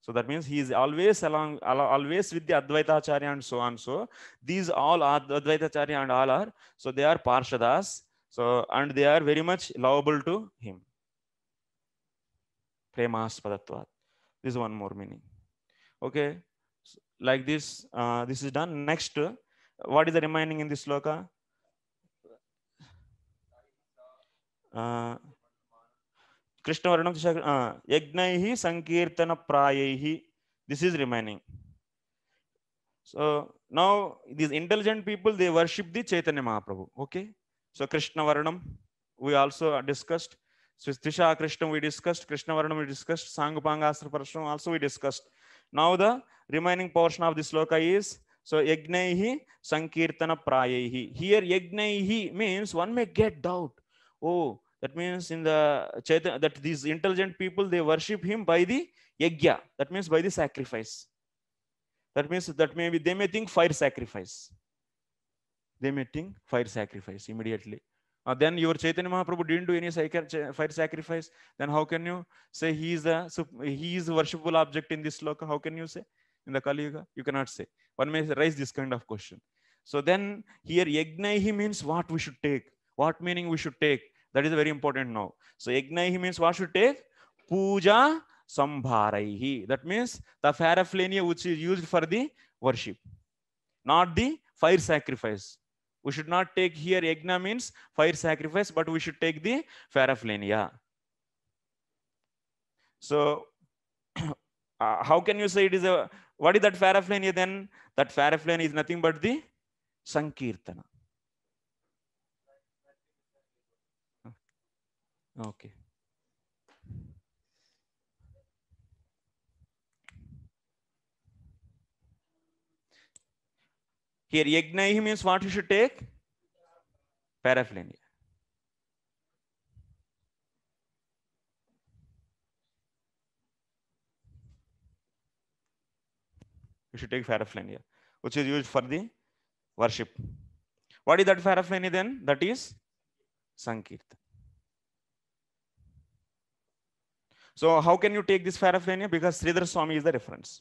so that means he is always along always with the advaitacharya and so on so these all advaitacharya and all are so they are parshadas so and they are very much lovable to him ప్రేమాస్పదత్వాత్ this one more meaning okay like this this is done next what is the remaining in this శ్లోక కృష్ణవర్ణం యజ్ఞై సంకీర్తన ప్రాయై this is remaining so now these intelligent people they worship the Chaitanya Mahaprabhu okay So Krishnavarnam, we also discussed. So Tisha Krishnam we discussed, Krishnavarnam we discussed, Sangupangasra Parashram also we discussed. Now the remaining portion of this sloka is so Yagnaihi Sankirtana Prayehi. Here Yagnaihi means one may get doubt. Oh, that means in the Chaitanya, that these intelligent people they worship him by the Yagya. That means by the sacrifice. That means that maybe they may think fire sacrifice. them fire sacrifice immediately. Uh, then your Chaitanya Mahaprabhu didn't do any fire sacrifice. Then how can you say he is the he is worshipful object in this sloka? How can you say in the Kali Yuga? You cannot say. One may raise this kind of question. So then here yagnaihi means what we should take, what meaning we should take. That is very important now. So yagnaihi means what should take? Puja sambharaihi. That means the paraphernalia which is used for the worship, not the fire sacrifice. We should not take here yagna means fire sacrifice, but we should take the paraphlenia. So uh, how can you say it is a, what is that paraphlenia then? That paraphlenia is nothing but the Sankirtana. Okay. Here, Yagnaihi means what you should take? Paraphernalia. You should take paraphernalia, which is used for the worship. What is that paraphernalia then? That is Sankirtan. So how can you take this paraphernalia? Because Sridhar Swami is the reference.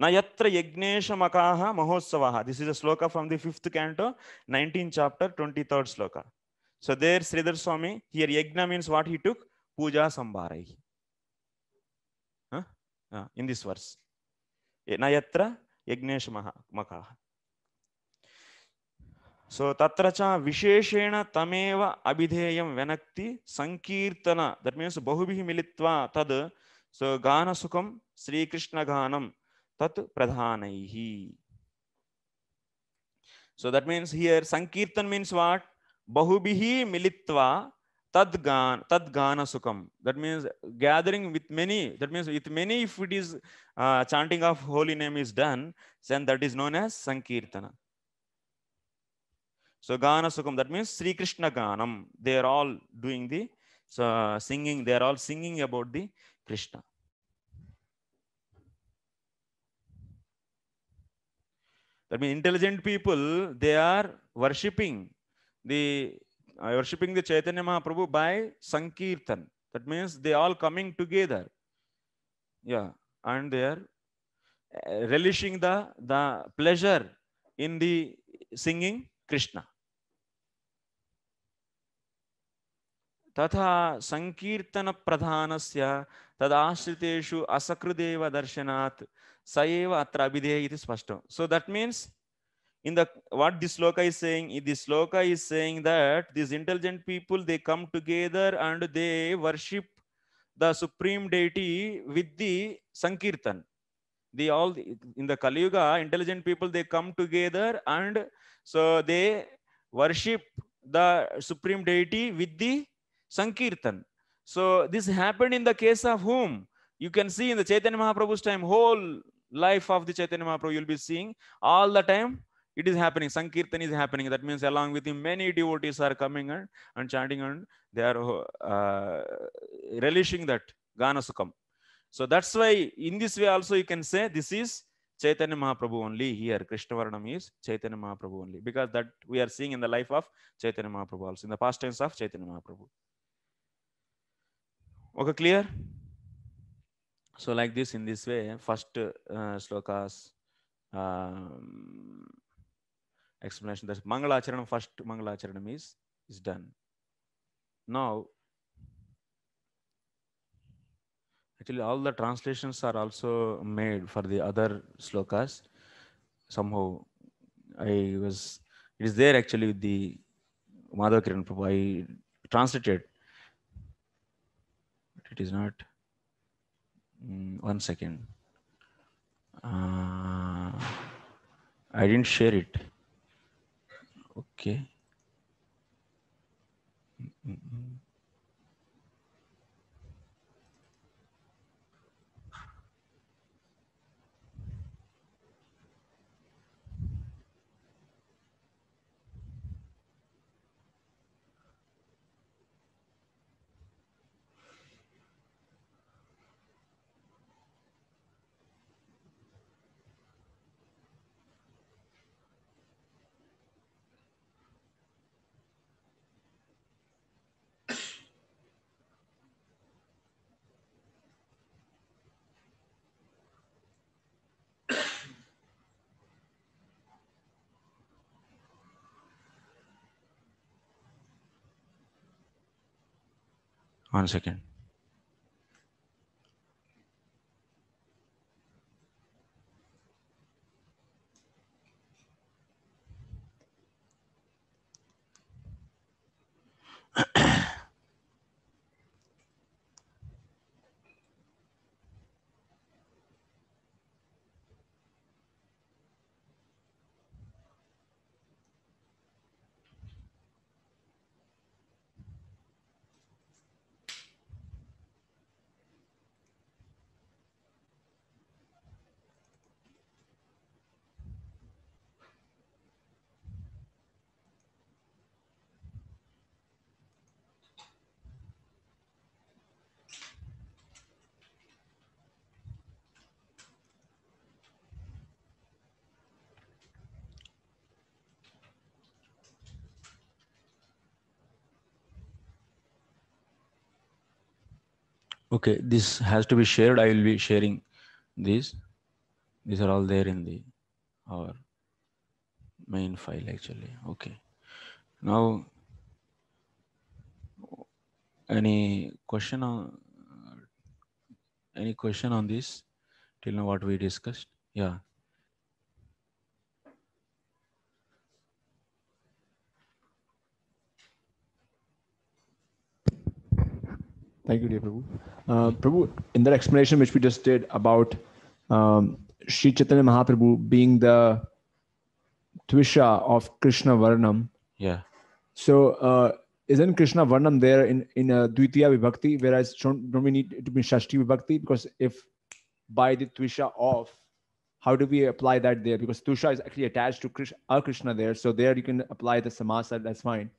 न यत्र यज्ञेशमकाः महोत्सवाः this is a श्लोक from the fifth canto 19 chapter third श्लोक so there sridhar Swami here यज्ञ means what he took puja sambarai huh? uh, in this verse न यत्र यज्ञेशमकाः सो तत्र च विशेषेण तमेव अभिधेयं व्यनक्ति सङ्कीर्तन दट् मीन्स् बहुभिः मिलित्वा तद् सो गानसुखं श्रीकृष्णगानं tat pradhanaihi. So that means here Sankirtan means what? Bahubihi militva tadgana sukam That means gathering with many. That means with many, if it is uh, chanting of holy name is done, then that is known as Sankirtana. So Gana sukam that means Sri Krishna Ganam. They are all doing the so, uh, singing. They are all singing about the Krishna. That means intelligent people, they are worshipping the uh, worshipping the Chaitanya Mahaprabhu by Sankirtan. That means they all coming together. Yeah, and they are relishing the, the pleasure in the singing Krishna. तथा संकीर्तन प्रधानस्य तदाश्रितेषु असकृदेव दर्शनात् स एव अत्र अभिधेय इति स्पष्टं so that means in the what this sloka is saying this sloka is saying that these intelligent people they come together and they worship the supreme deity with the sankirtan they all in the kali yuga intelligent people they come together and so they worship the supreme deity with the Sankirtan. So this happened in the case of whom? You can see in the Chaitanya Mahaprabhu's time, whole life of the Chaitanya Mahaprabhu, you'll be seeing all the time it is happening. Sankirtan is happening. That means along with him, many devotees are coming and, and chanting and they are uh, relishing that Ganasukam. So that's why in this way also you can say this is Chaitanya Mahaprabhu only here. Krishna Varanam is Chaitanya Mahaprabhu only because that we are seeing in the life of Chaitanya Mahaprabhu also in the past tense of Chaitanya Mahaprabhu. Okay, clear? So like this, in this way, first uh, slokas um, explanation that Mangalacharanam, first Mangalacharanam is, is done. Now, actually all the translations are also made for the other slokas. Somehow I was, it is there actually the Madhav Prabhu. I translated it is not mm, one second uh, i didn't share it okay mm -mm. mm. one second Okay, this has to be shared. I will be sharing these. These are all there in the our main file actually. Okay. Now, any question on any question on this till now what we discussed? Yeah. Thank you, dear Prabhu. Uh, Prabhu, in that explanation which we just did about um, Sri Chaitanya Mahaprabhu being the Twisha of Krishna Varnam. Yeah. So uh, isn't Krishna Varnam there in, in a uh, Dvitiya Vibhakti, whereas don't, don't we need it to be Shashti Vibhakti? Because if by the Twisha of, how do we apply that there? Because Tusha is actually attached to Krishna, our uh, Krishna there. So there you can apply the Samasa, that's fine.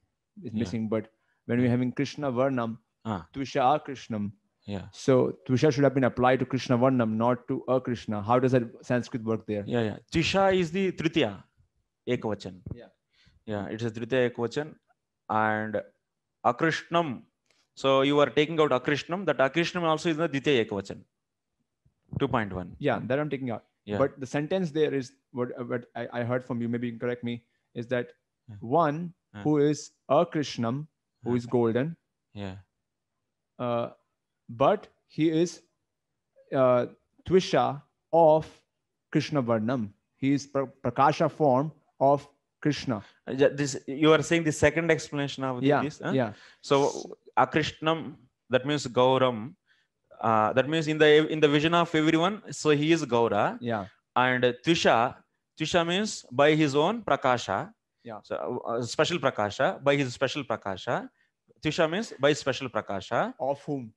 It's yeah. missing. But when we're having Krishna Varnam, Ah. Twisha Krishnam. Yeah. So Tusha should have been applied to Krishna Varnam, not to a Krishna. How does that Sanskrit work there? Yeah, yeah. Twisha is the Tritiya Ekavachan. Yeah. Yeah, it's a Tritiya Ekavachan. And Akrishnam. So you are taking out Akrishnam. That Akrishnam also is the Ditiya Ekavachan. 2.1. Yeah, that I'm taking out. Yeah. But the sentence there is what, uh, what I, I heard from you, maybe correct me, is that yeah. one yeah. who is a Krishnam, who is golden, yeah. Uh, but he is uh, Twisha of Krishna Varnam. He is pra- Prakasha form of Krishna. Uh, this you are saying the second explanation of yeah, this. Huh? Yeah. So Akrishnam, that means Gauram. Uh, that means in the in the vision of everyone, so he is Gaura. Yeah. And Tusha Tusha means by his own Prakasha. Yeah. So uh, special Prakasha by his special Prakasha. Tisha means by special prakasha. Of whom?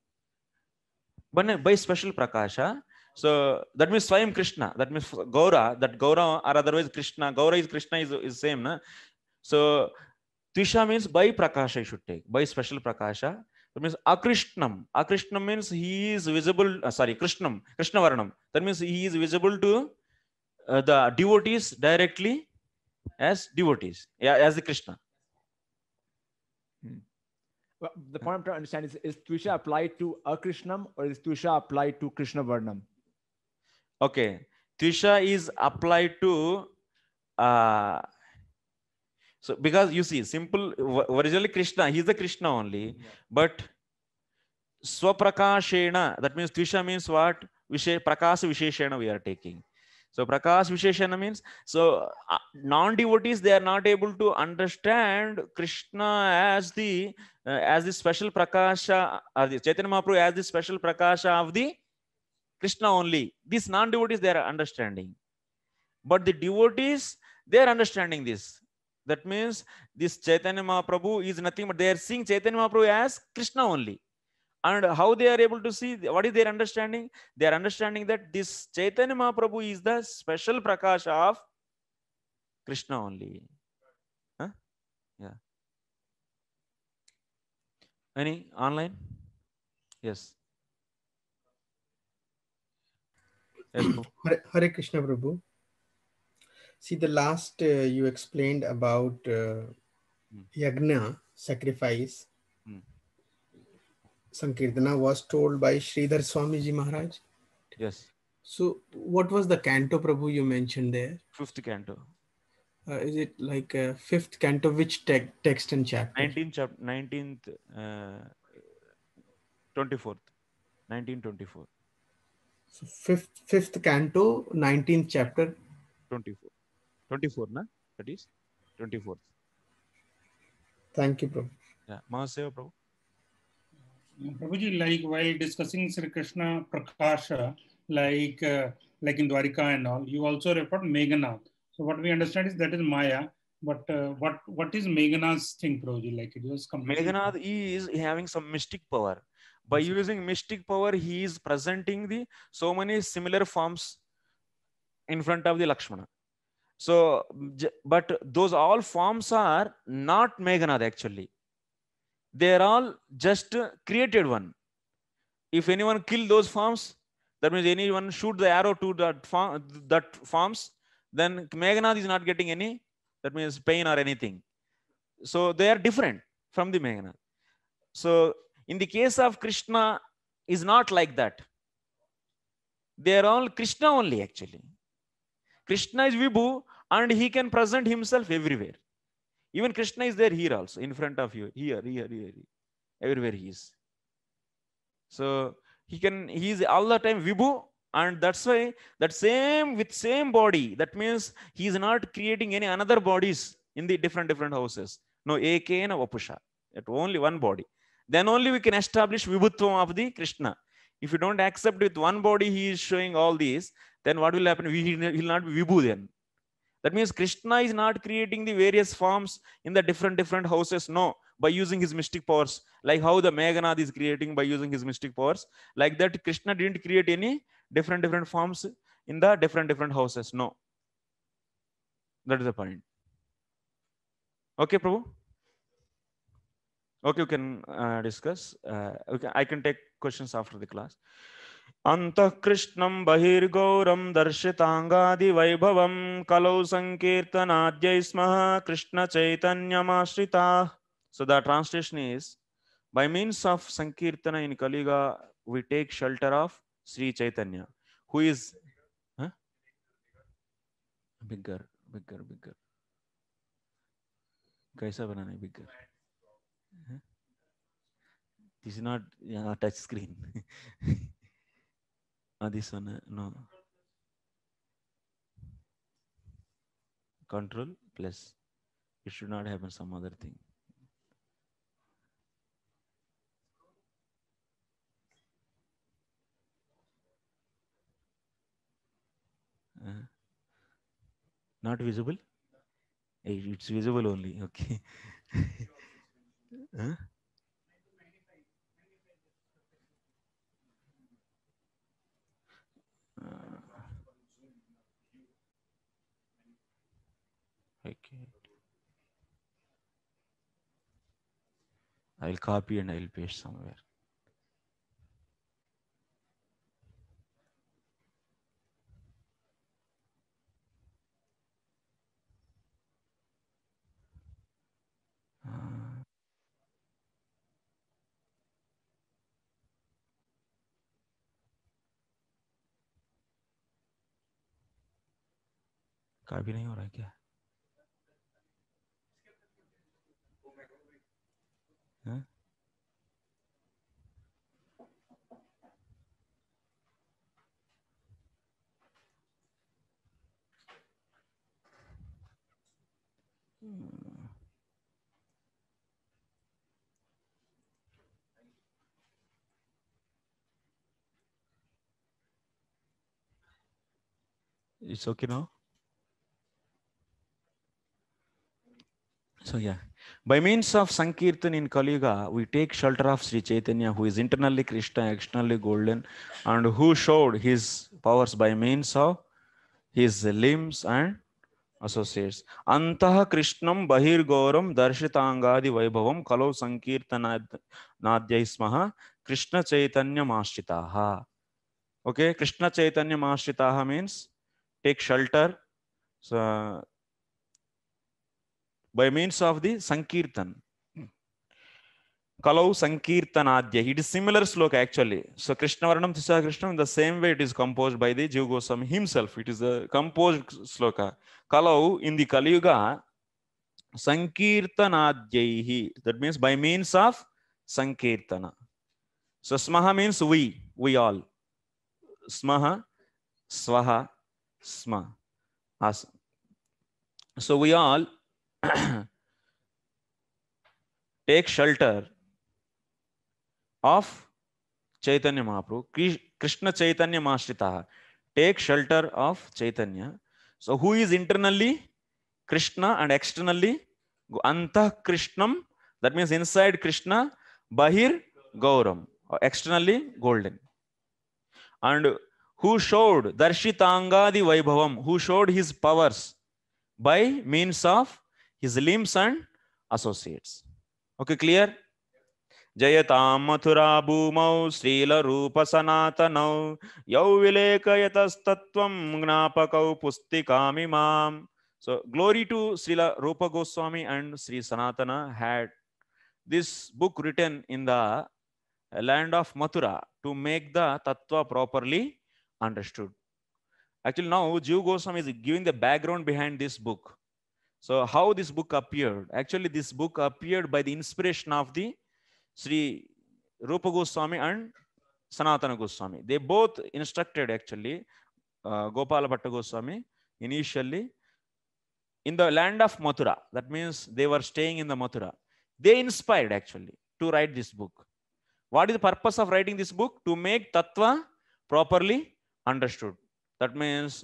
But by special prakasha. So that means Swayam Krishna. That means Gaura. That Gaura or otherwise Krishna. Gaura is Krishna is, is same. Na? So Tisha means by prakasha you should take. By special prakasha. That means Akrishnam. Akrishnam means he is visible. Uh, sorry, Krishnam. Krishna Varanam. That means he is visible to uh, the devotees directly as devotees. Yeah, as the Krishna. the point I'm trying to understand is is tusha applied to Akrishnam or is tusha applied to Krishna Varnam? Okay. tusha is applied to uh, so because you see, simple originally Krishna, he's the Krishna only, yeah. but Swaprakashena, that means tusha means what? Vishe, prakasa Visheshena we are taking. So Prakash Visheshana means so uh, non-devotees they are not able to understand Krishna as the uh, as the special Prakasha or the Chaitanya Mahaprabhu as the special Prakasha of the Krishna only. this non-devotees they are understanding, but the devotees they are understanding this. That means this Chaitanya Mahaprabhu is nothing but they are seeing Chaitanya Mahaprabhu as Krishna only. and how they are able to see what is their understanding they are understanding that this chaitanya mahaprabhu is the special prakash of krishna only huh? yeah any online yes hare, hare krishna prabhu see the last uh, you explained about uh, hmm. yagna sacrifice Sankirtana was told by Sridhar Swamiji Maharaj? Yes. So, what was the canto, Prabhu, you mentioned there? Fifth canto. Uh, is it like uh, fifth canto? Which te- text and chapter? 19th chapter, 19th, uh, 24th, 1924. So fifth, fifth canto, 19th chapter. 24. 24, na? That is 24th. Thank you, Prabhu. Yeah, Mahaseva Prabhu. Prabhuji, like while discussing Sri Krishna Prakasha, like uh, like in Dwarika and all, you also referred Meghanath. So what we understand is that is Maya. But uh, what what is Meghanath's thing, Prabhuji? Like it was Meghanath is having some mystic power. By using mystic power, he is presenting the so many similar forms in front of the Lakshmana. So, but those all forms are not Meghanath actually they are all just created one. If anyone kill those forms, that means anyone shoot the arrow to that form. that forms, then Meghanath is not getting any, that means pain or anything. So they are different from the Meghanath. So in the case of Krishna is not like that. They are all Krishna only actually. Krishna is Vibhu and he can present himself everywhere. Even Krishna is there here also, in front of you, here, here, here, here. everywhere he is. So he can, he is all the time Vibhu, and that's why that same with same body. That means he is not creating any another bodies in the different different houses. No, Ekena Vapusha, at only one body. Then only we can establish Vibhutvam of the Krishna. If you don't accept with one body, he is showing all these, then what will happen? he will not be Vibhu then. That means Krishna is not creating the various forms in the different different houses. No, by using his mystic powers, like how the meghanad is creating by using his mystic powers. Like that, Krishna didn't create any different different forms in the different different houses. No. That is the point. Okay, Prabhu. Okay, you can uh, discuss. Uh, okay, I can take questions after the class. अन्तः कृष्णं बहिर्गौरं दर्शिताङ्गादिवैभवं कलौ सङ्कीर्तनाद्यै स्मः कृष्णचैतन्यमाश्रिताः so the translation is by means of sankirtana in kaliga we take shelter of sri chaitanya who is huh? bigger bigger bigger kaisa banana hai bigger huh? this is not uh, touch screen Oh, this one, no. Control plus. It should not happen some other thing. Uh, not visible? Eh, it's visible only. Okay. huh? I can't. I'll copy and I'll paste somewhere. Uh, का भी नहीं हो रहा है It's okay now. So yeah, by means of Sankirtan in Kali Yuga, we take shelter of Sri Chaitanya, who is internally Krishna, externally golden, and who showed his powers by means of his limbs and associates. Antah Krishnam Bahir Gauram Darshitangadi Vaibhavam Kalau Sankirtanadyai Krishna Chaitanya Mashitaha. Okay, Krishna Chaitanya Mashitaha means take shelter. So by means of the Sankirtan. Kalau sankirtanaadya It is similar sloka actually. So Krishna varnam Tisha Krishna in the same way it is composed by the Jiva Goswami himself. It is a composed sloka. Kalau in the Kali Yuga, Sankirtanadyahi. That means by means of Sankirtana. So Smaha means we, we all. Smaha, Swaha, Sma. as Awesome. So we all take shelter of Chaitanya Mahaprabhu Krishna Chaitanya आश्रिता take shelter of Chaitanya so who is internally Krishna and externally अंत कृष्णम that means inside Krishna बाहिर गौरम और externally golden and who showed दर्शितांगादि वैभवम who showed his powers by means his limbs and associates. Okay, clear? जयतां मथुरा भूमौ श्रीलरूपसनातनौ यौ विलेखयतस्तत्त्वं ज्ञापकौ पुस्तिकामिमां so glory to srila rupa goswami and sri sanatana had this book written in the land of mathura to make the tattva properly understood actually now jiv goswami is giving the background behind this book So how this book appeared? Actually, this book appeared by the inspiration of the Sri Rupa Goswami and Sanatana Goswami. They both instructed actually uh, Gopala Bhatta Goswami initially in the land of Mathura. That means they were staying in the Mathura. They inspired actually to write this book. What is the purpose of writing this book? To make Tattva properly understood. That means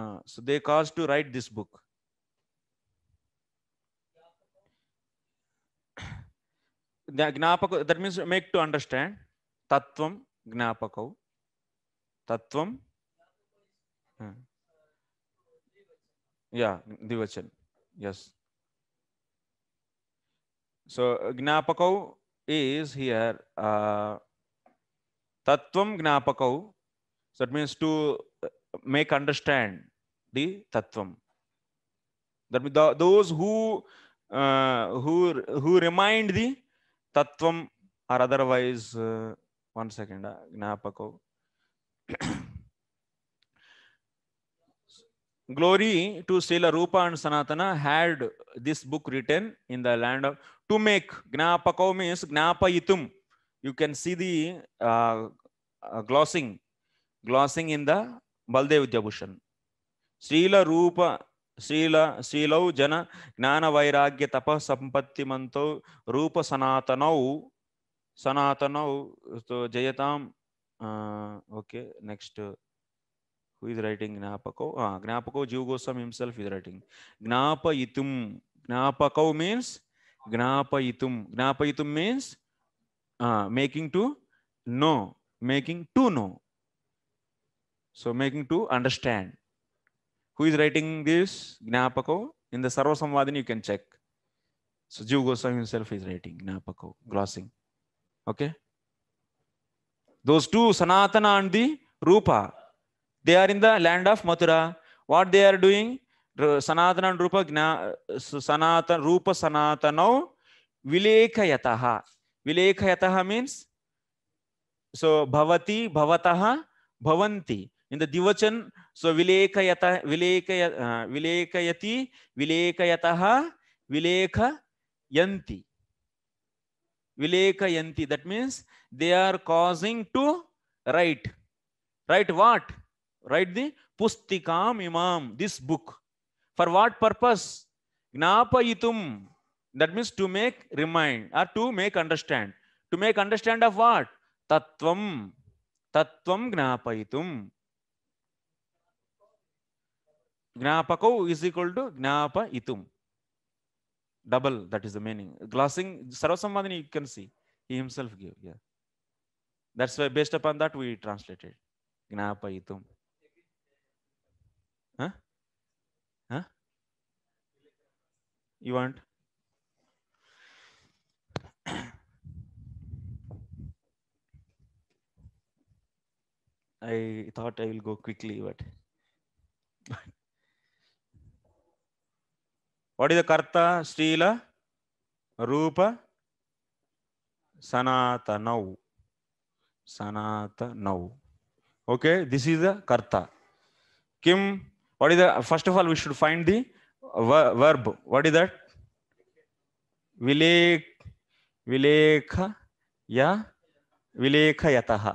Uh, so they caused to write this book. Gnapaka, that means make to understand. Tatvam Gnapakau. Tatvam. yeah, Divachan. Yes. So Gnapakau is here. Uh, Tatvam Gnapakau. So it means to make understand the tatvam. That means the, those who uh, who who remind the tatvam or otherwise uh, one second uh, gnapako. Glory to Srila Rupa and Sanatana had this book written in the land of to make gnapako means gnapayitum. You can see the uh, uh, glossing, glossing in the Baldev Vidyabhushan Srila రూప శ్రీల శ్రీలౌ జన జ్ఞాన వైరాగ్య తప సంపత్తి సంపత్తిమంతో రూప సనాతనౌ సనాతనౌ జయతాం okay next who is writing జ్ఞాపకౌ జ్ఞాపకౌ Jiva Goswami himself is writing జ్ఞాపయితుం జ్ఞాపకౌ మీన్స్ జ్ఞాపయితుం జ్ఞాపయితుం means making to know making to know So making to understand. Who is writing this? Gnapako. In the Sarvasamvadin, you can check. So Jiv Goswami himself is writing Gnapako, glossing. Okay. Those two, Sanatana and the Rupa, they are in the land of Mathura. What they are doing? Sanatana and Rupa, Gna, Sanatana, Rupa Sanatana, Vilekayataha. Vilekayataha means so bhavati bhavatah bhavanti in the divachan so vileka yata vileka uh, vileka yati vileka yataha vileka yanti vileka yanti that means they are causing to write write what write the pustikam imam this book for what purpose gnapayitum that means to make remind or to make understand to make understand of what tatvam tatvam gnapayitum Gnapako is equal to Gnapa itum. Double, that is the meaning. Glossing, Sarvasamadhani, you can see. He himself gave, yeah. That's why based upon that we translated. Gnapa itum. Huh? Huh? You want? I thought I will go quickly, but, but what is कर्ता स्त्रील Rupa Sanatana Sanatana okay this is the कर्ता किम what is the first of all we should find the verb what is that विलेख विलेख या विलेख यतः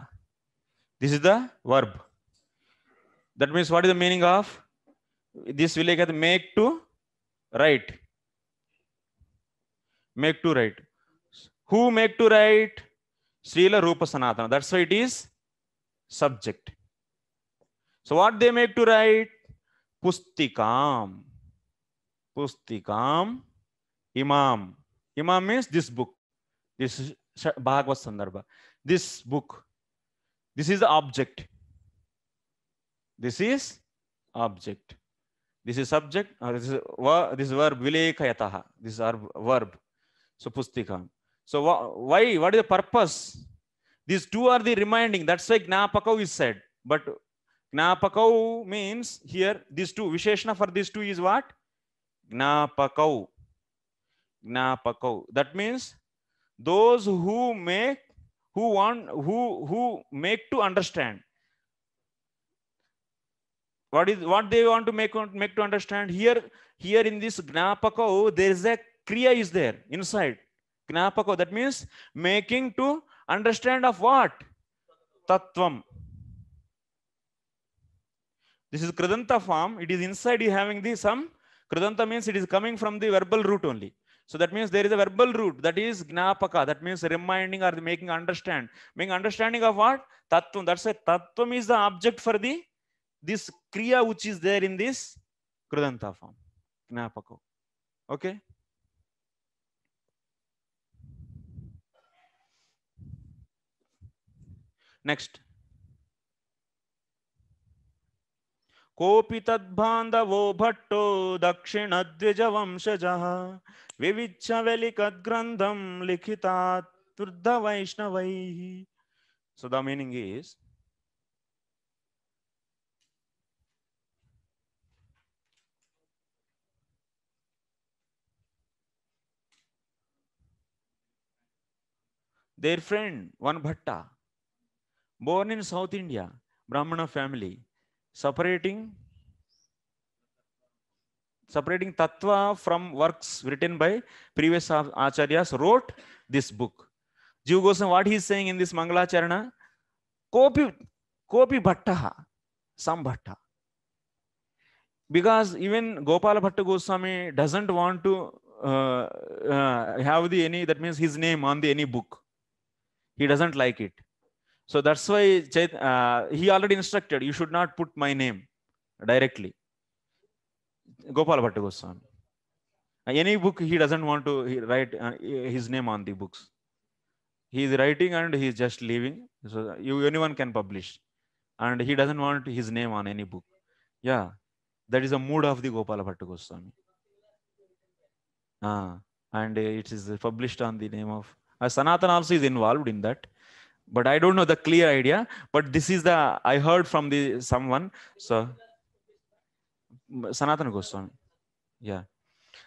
this is the verb that means what is the meaning of this विलेख make to write make to write who make to write Srila Rupa Sanatana that it is subject so what they make to write पुस्तिकाम पुस्तिकाम इमाम इमाम means this book this Bhagavata Sandarbha this book this is object this is object this is subject or this is this verb vilekayatah this is our verb so pustika so why what is the purpose these two are the reminding that's why gnapakau is said but gnapakau means here these two visheshana for these two is what gnapakau gnapakau that means those who make who want who who make to understand What is what they want to make, make to understand here? Here in this gnapako, there is a kriya is there inside. Gnapako, that means making to understand of what? Tattvam. This is kridanta form. It is inside you having the some. Kridanta means it is coming from the verbal root only. So that means there is a verbal root that is gnapaka. That means reminding or making understand. Making understanding of what? Tattvam. That's a tattvam is the object for the this kriya which is there in this krudanta form, gnapako. Okay. Next. कोऽपि तद्बान्धवो भट्टो दक्षिणद्विजवंशजः विविच्छवेलिकद्ग्रन्थं लिखितात् वृद्धवैष्णवैः so the meaning is their friend, one Bhatta, born in South India, Brahmana family, separating separating tattva from works written by previous acharyas wrote this book. Jiva Goswami, what he is saying in this Mangalacharana, Kopi, Kopi Bhattaha, some Bhatta. Because even Gopala Bhatta Goswami doesn't want to uh, uh, have the any, that means his name on the any book. He doesn't like it. So that's why uh, he already instructed, you should not put my name directly. Gopal Bhatta Goswami. Uh, any book he doesn't want to write uh, his name on the books. He is writing and he is just leaving. So uh, you, anyone can publish. And he doesn't want his name on any book. Yeah, that is a mood of the Gopal Bhatta Goswami. Ah, and it is published on the name of uh, Sanatan also is involved in that, but I don't know the clear idea. But this is the I heard from the someone. So Sanatan Goswami, yeah.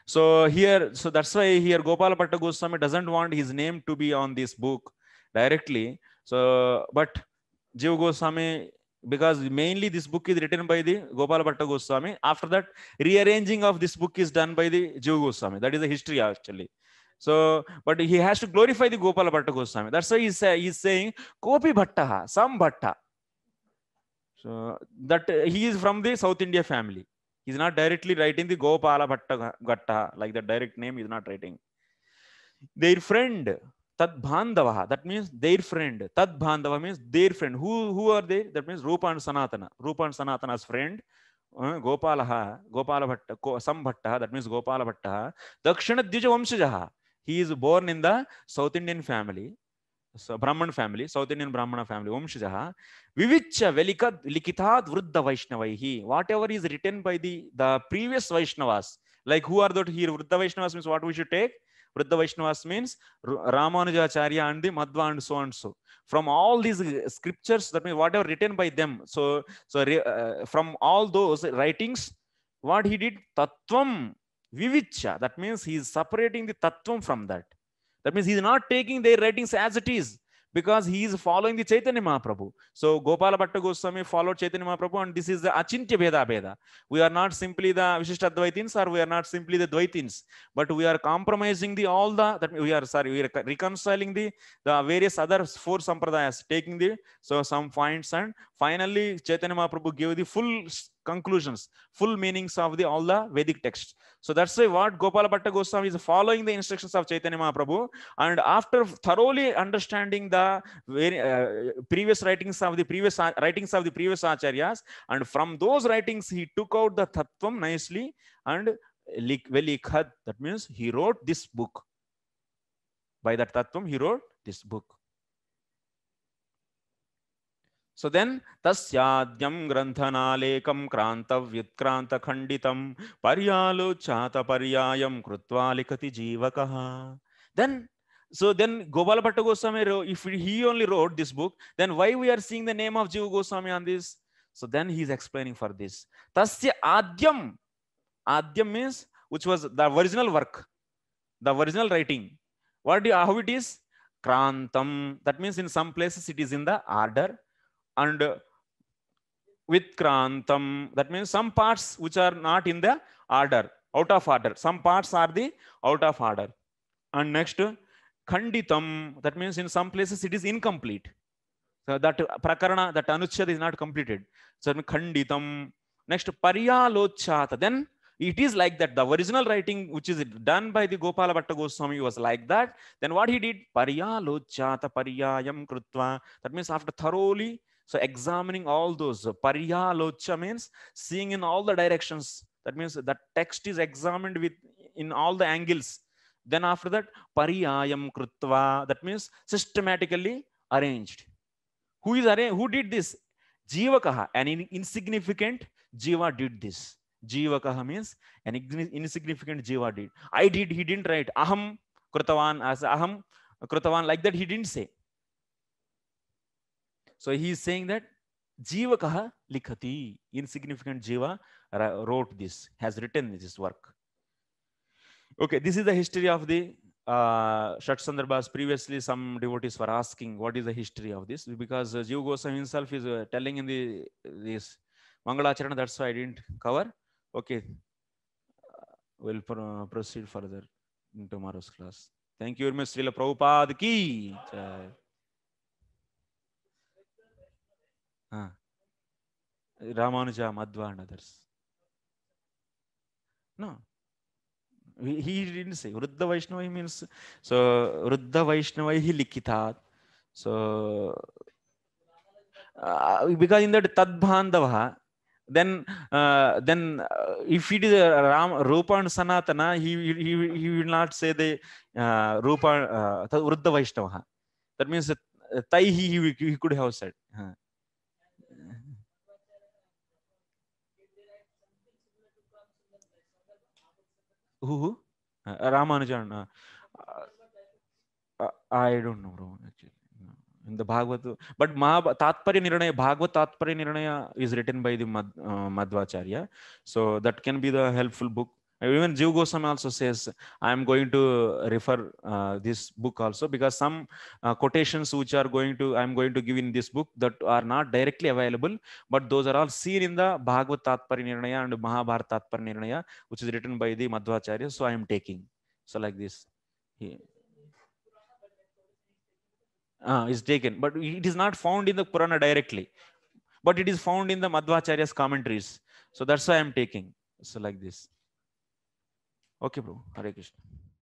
So here, so that's why here Gopala Patta Goswami doesn't want his name to be on this book directly. So, but Jiva Goswami, because mainly this book is written by the Gopala Bhatta Goswami. After that, rearranging of this book is done by the Jiva Goswami. That is the history actually. So, but he has to glorify the Gopala Bhatta Goswami. That's why he is uh, he's saying Kopi bhatta sam Bhatta. So that uh, he is from the South India family. he is not directly writing the Gopala Bhatta Gatta, like the direct name he is not writing. Their friend, Tad Bhandavaha, that means their friend. Tad Bhandava means their friend. Who, who are they? That means Rupa and Sanatana. Rupa and Sanatana's friend. गोपालः गोपालभट्ट सम भट्टः that means गोपालभट्टः दक्षिणद्विजवंशजः he's born in the South Indian family brahmana family South Indian brahmana family వంశజ వివిచ్య వెలిక లిఖితాద్ వృద్ధ వైష్ణవై whatever is return by the the previous Vaishnavas like who are those here వృద్ధ Vaishnavas means what we should take వృద్ధ Vaishnavas means Ramanujacharya and the Madhva and so and so from all these scriptures that means what ever return by them so so from all those writings what he did తత్వం vivicha. That means he is separating the tattvam from that. That means he is not taking their writings as it is because he is following the Chaitanya Mahaprabhu. So Gopala Bhatta Goswami followed Chaitanya Mahaprabhu and this is the Achintya Bheda Bheda. We are not simply the Vishishta Dvaitins or we are not simply the Dvaitins, but we are compromising the all the, that we are, sorry, we are reconciling the, the various other four sampradayas, taking the, so some points and finally Chaitanya Mahaprabhu gave the full conclusions, full meanings of the all the Vedic texts So that's why what Gopalabhatta Goswami is following the instructions of Chaitanya Mahaprabhu. And after thoroughly understanding the uh, previous writings of the previous writings of the previous acharyas, and from those writings he took out the tattvam nicely and velikhat. That means he wrote this book. By that tattvam he wrote this book. So then తస్యాద్యం గ్రంథనాలేకం క్రాంతవ్యుత్క్రాంతఖండితం పర్యాలోచాత పర్యాయం కృత్వా లిఖతి జీవక then so then Gopala Bhatta Goswami if he only wrote this book then why we are seeing the name of Jiva Goswami on this so then he's explaining for this తస్య ఆద్యం ఆద్యం means which was the original work the original writing what how it is క్రాంతం that means in some places it is in the order and with krantam that means some parts which are not in the order out of order some parts are the out of order and next khanditam that means in some places it is incomplete so that prakarana that anuchad is not completed so khanditam next that then it is like that the original writing which is done by the gopala bhatta goswami was like that then what he did paryalochata paryayam krutva that means after thoroughly so examining all those. pariyalocha means seeing in all the directions. That means the text is examined with in all the angles. Then after that, pariyayam krutva. That means systematically arranged. Who is arranged? Who did this? kaha an insignificant jiva did this. kaha means an insignificant jiva did. I did, he didn't write. Aham krutavan as aham krutavan. Like that, he didn't say. So he is saying that jeeva kah likhati, insignificant jeeva wrote this, has written this work. Okay, this is the history of the uh, shat sandarbhas Previously, some devotees were asking what is the history of this because uh, jeeva Goswami himself is uh, telling in the this Mangalacharana, that's why I didn't cover. Okay, uh, we'll pro proceed further in tomorrow's class. Thank you very much, Srila prabhupad ki. uh, ಹಾಂ Ramanuja Madhva and others. No. He didn't say Ruddha Vaishnavai means so Ruddha Vaishnavai hi likhitat. So uh, because in that Tadbhandava, then uh, then uh, if it is a Ram Rupa and Sanatana, he he he will not say the uh, Rupa uh, Ruddha Vaishnava. That means that uh, Tai he, he could have said. Huh. who who uh, ramanujan uh, uh, i don't know bro actually in the Bhagavad. But Mahabh Tatparya Nirnaya, Bhagavad Tatparya Nirnaya is written by the Mad, uh, Madhvacharya. So that can be the helpful book even Jiv Goswami also says, I am going to refer uh, this book also because some uh, quotations which are going to, I'm going to give in this book that are not directly available, but those are all seen in the Bhagavad Tatparinirnaya and Mahabharata Tatparinirnaya, which is written by the Madhvacharya. So I am taking. So like this. Here. Uh, is taken, but it is not found in the Purana directly, but it is found in the Madhvacharya's commentaries. So that's why I'm taking. So like this. Okay प्रभु हरे कृष्ण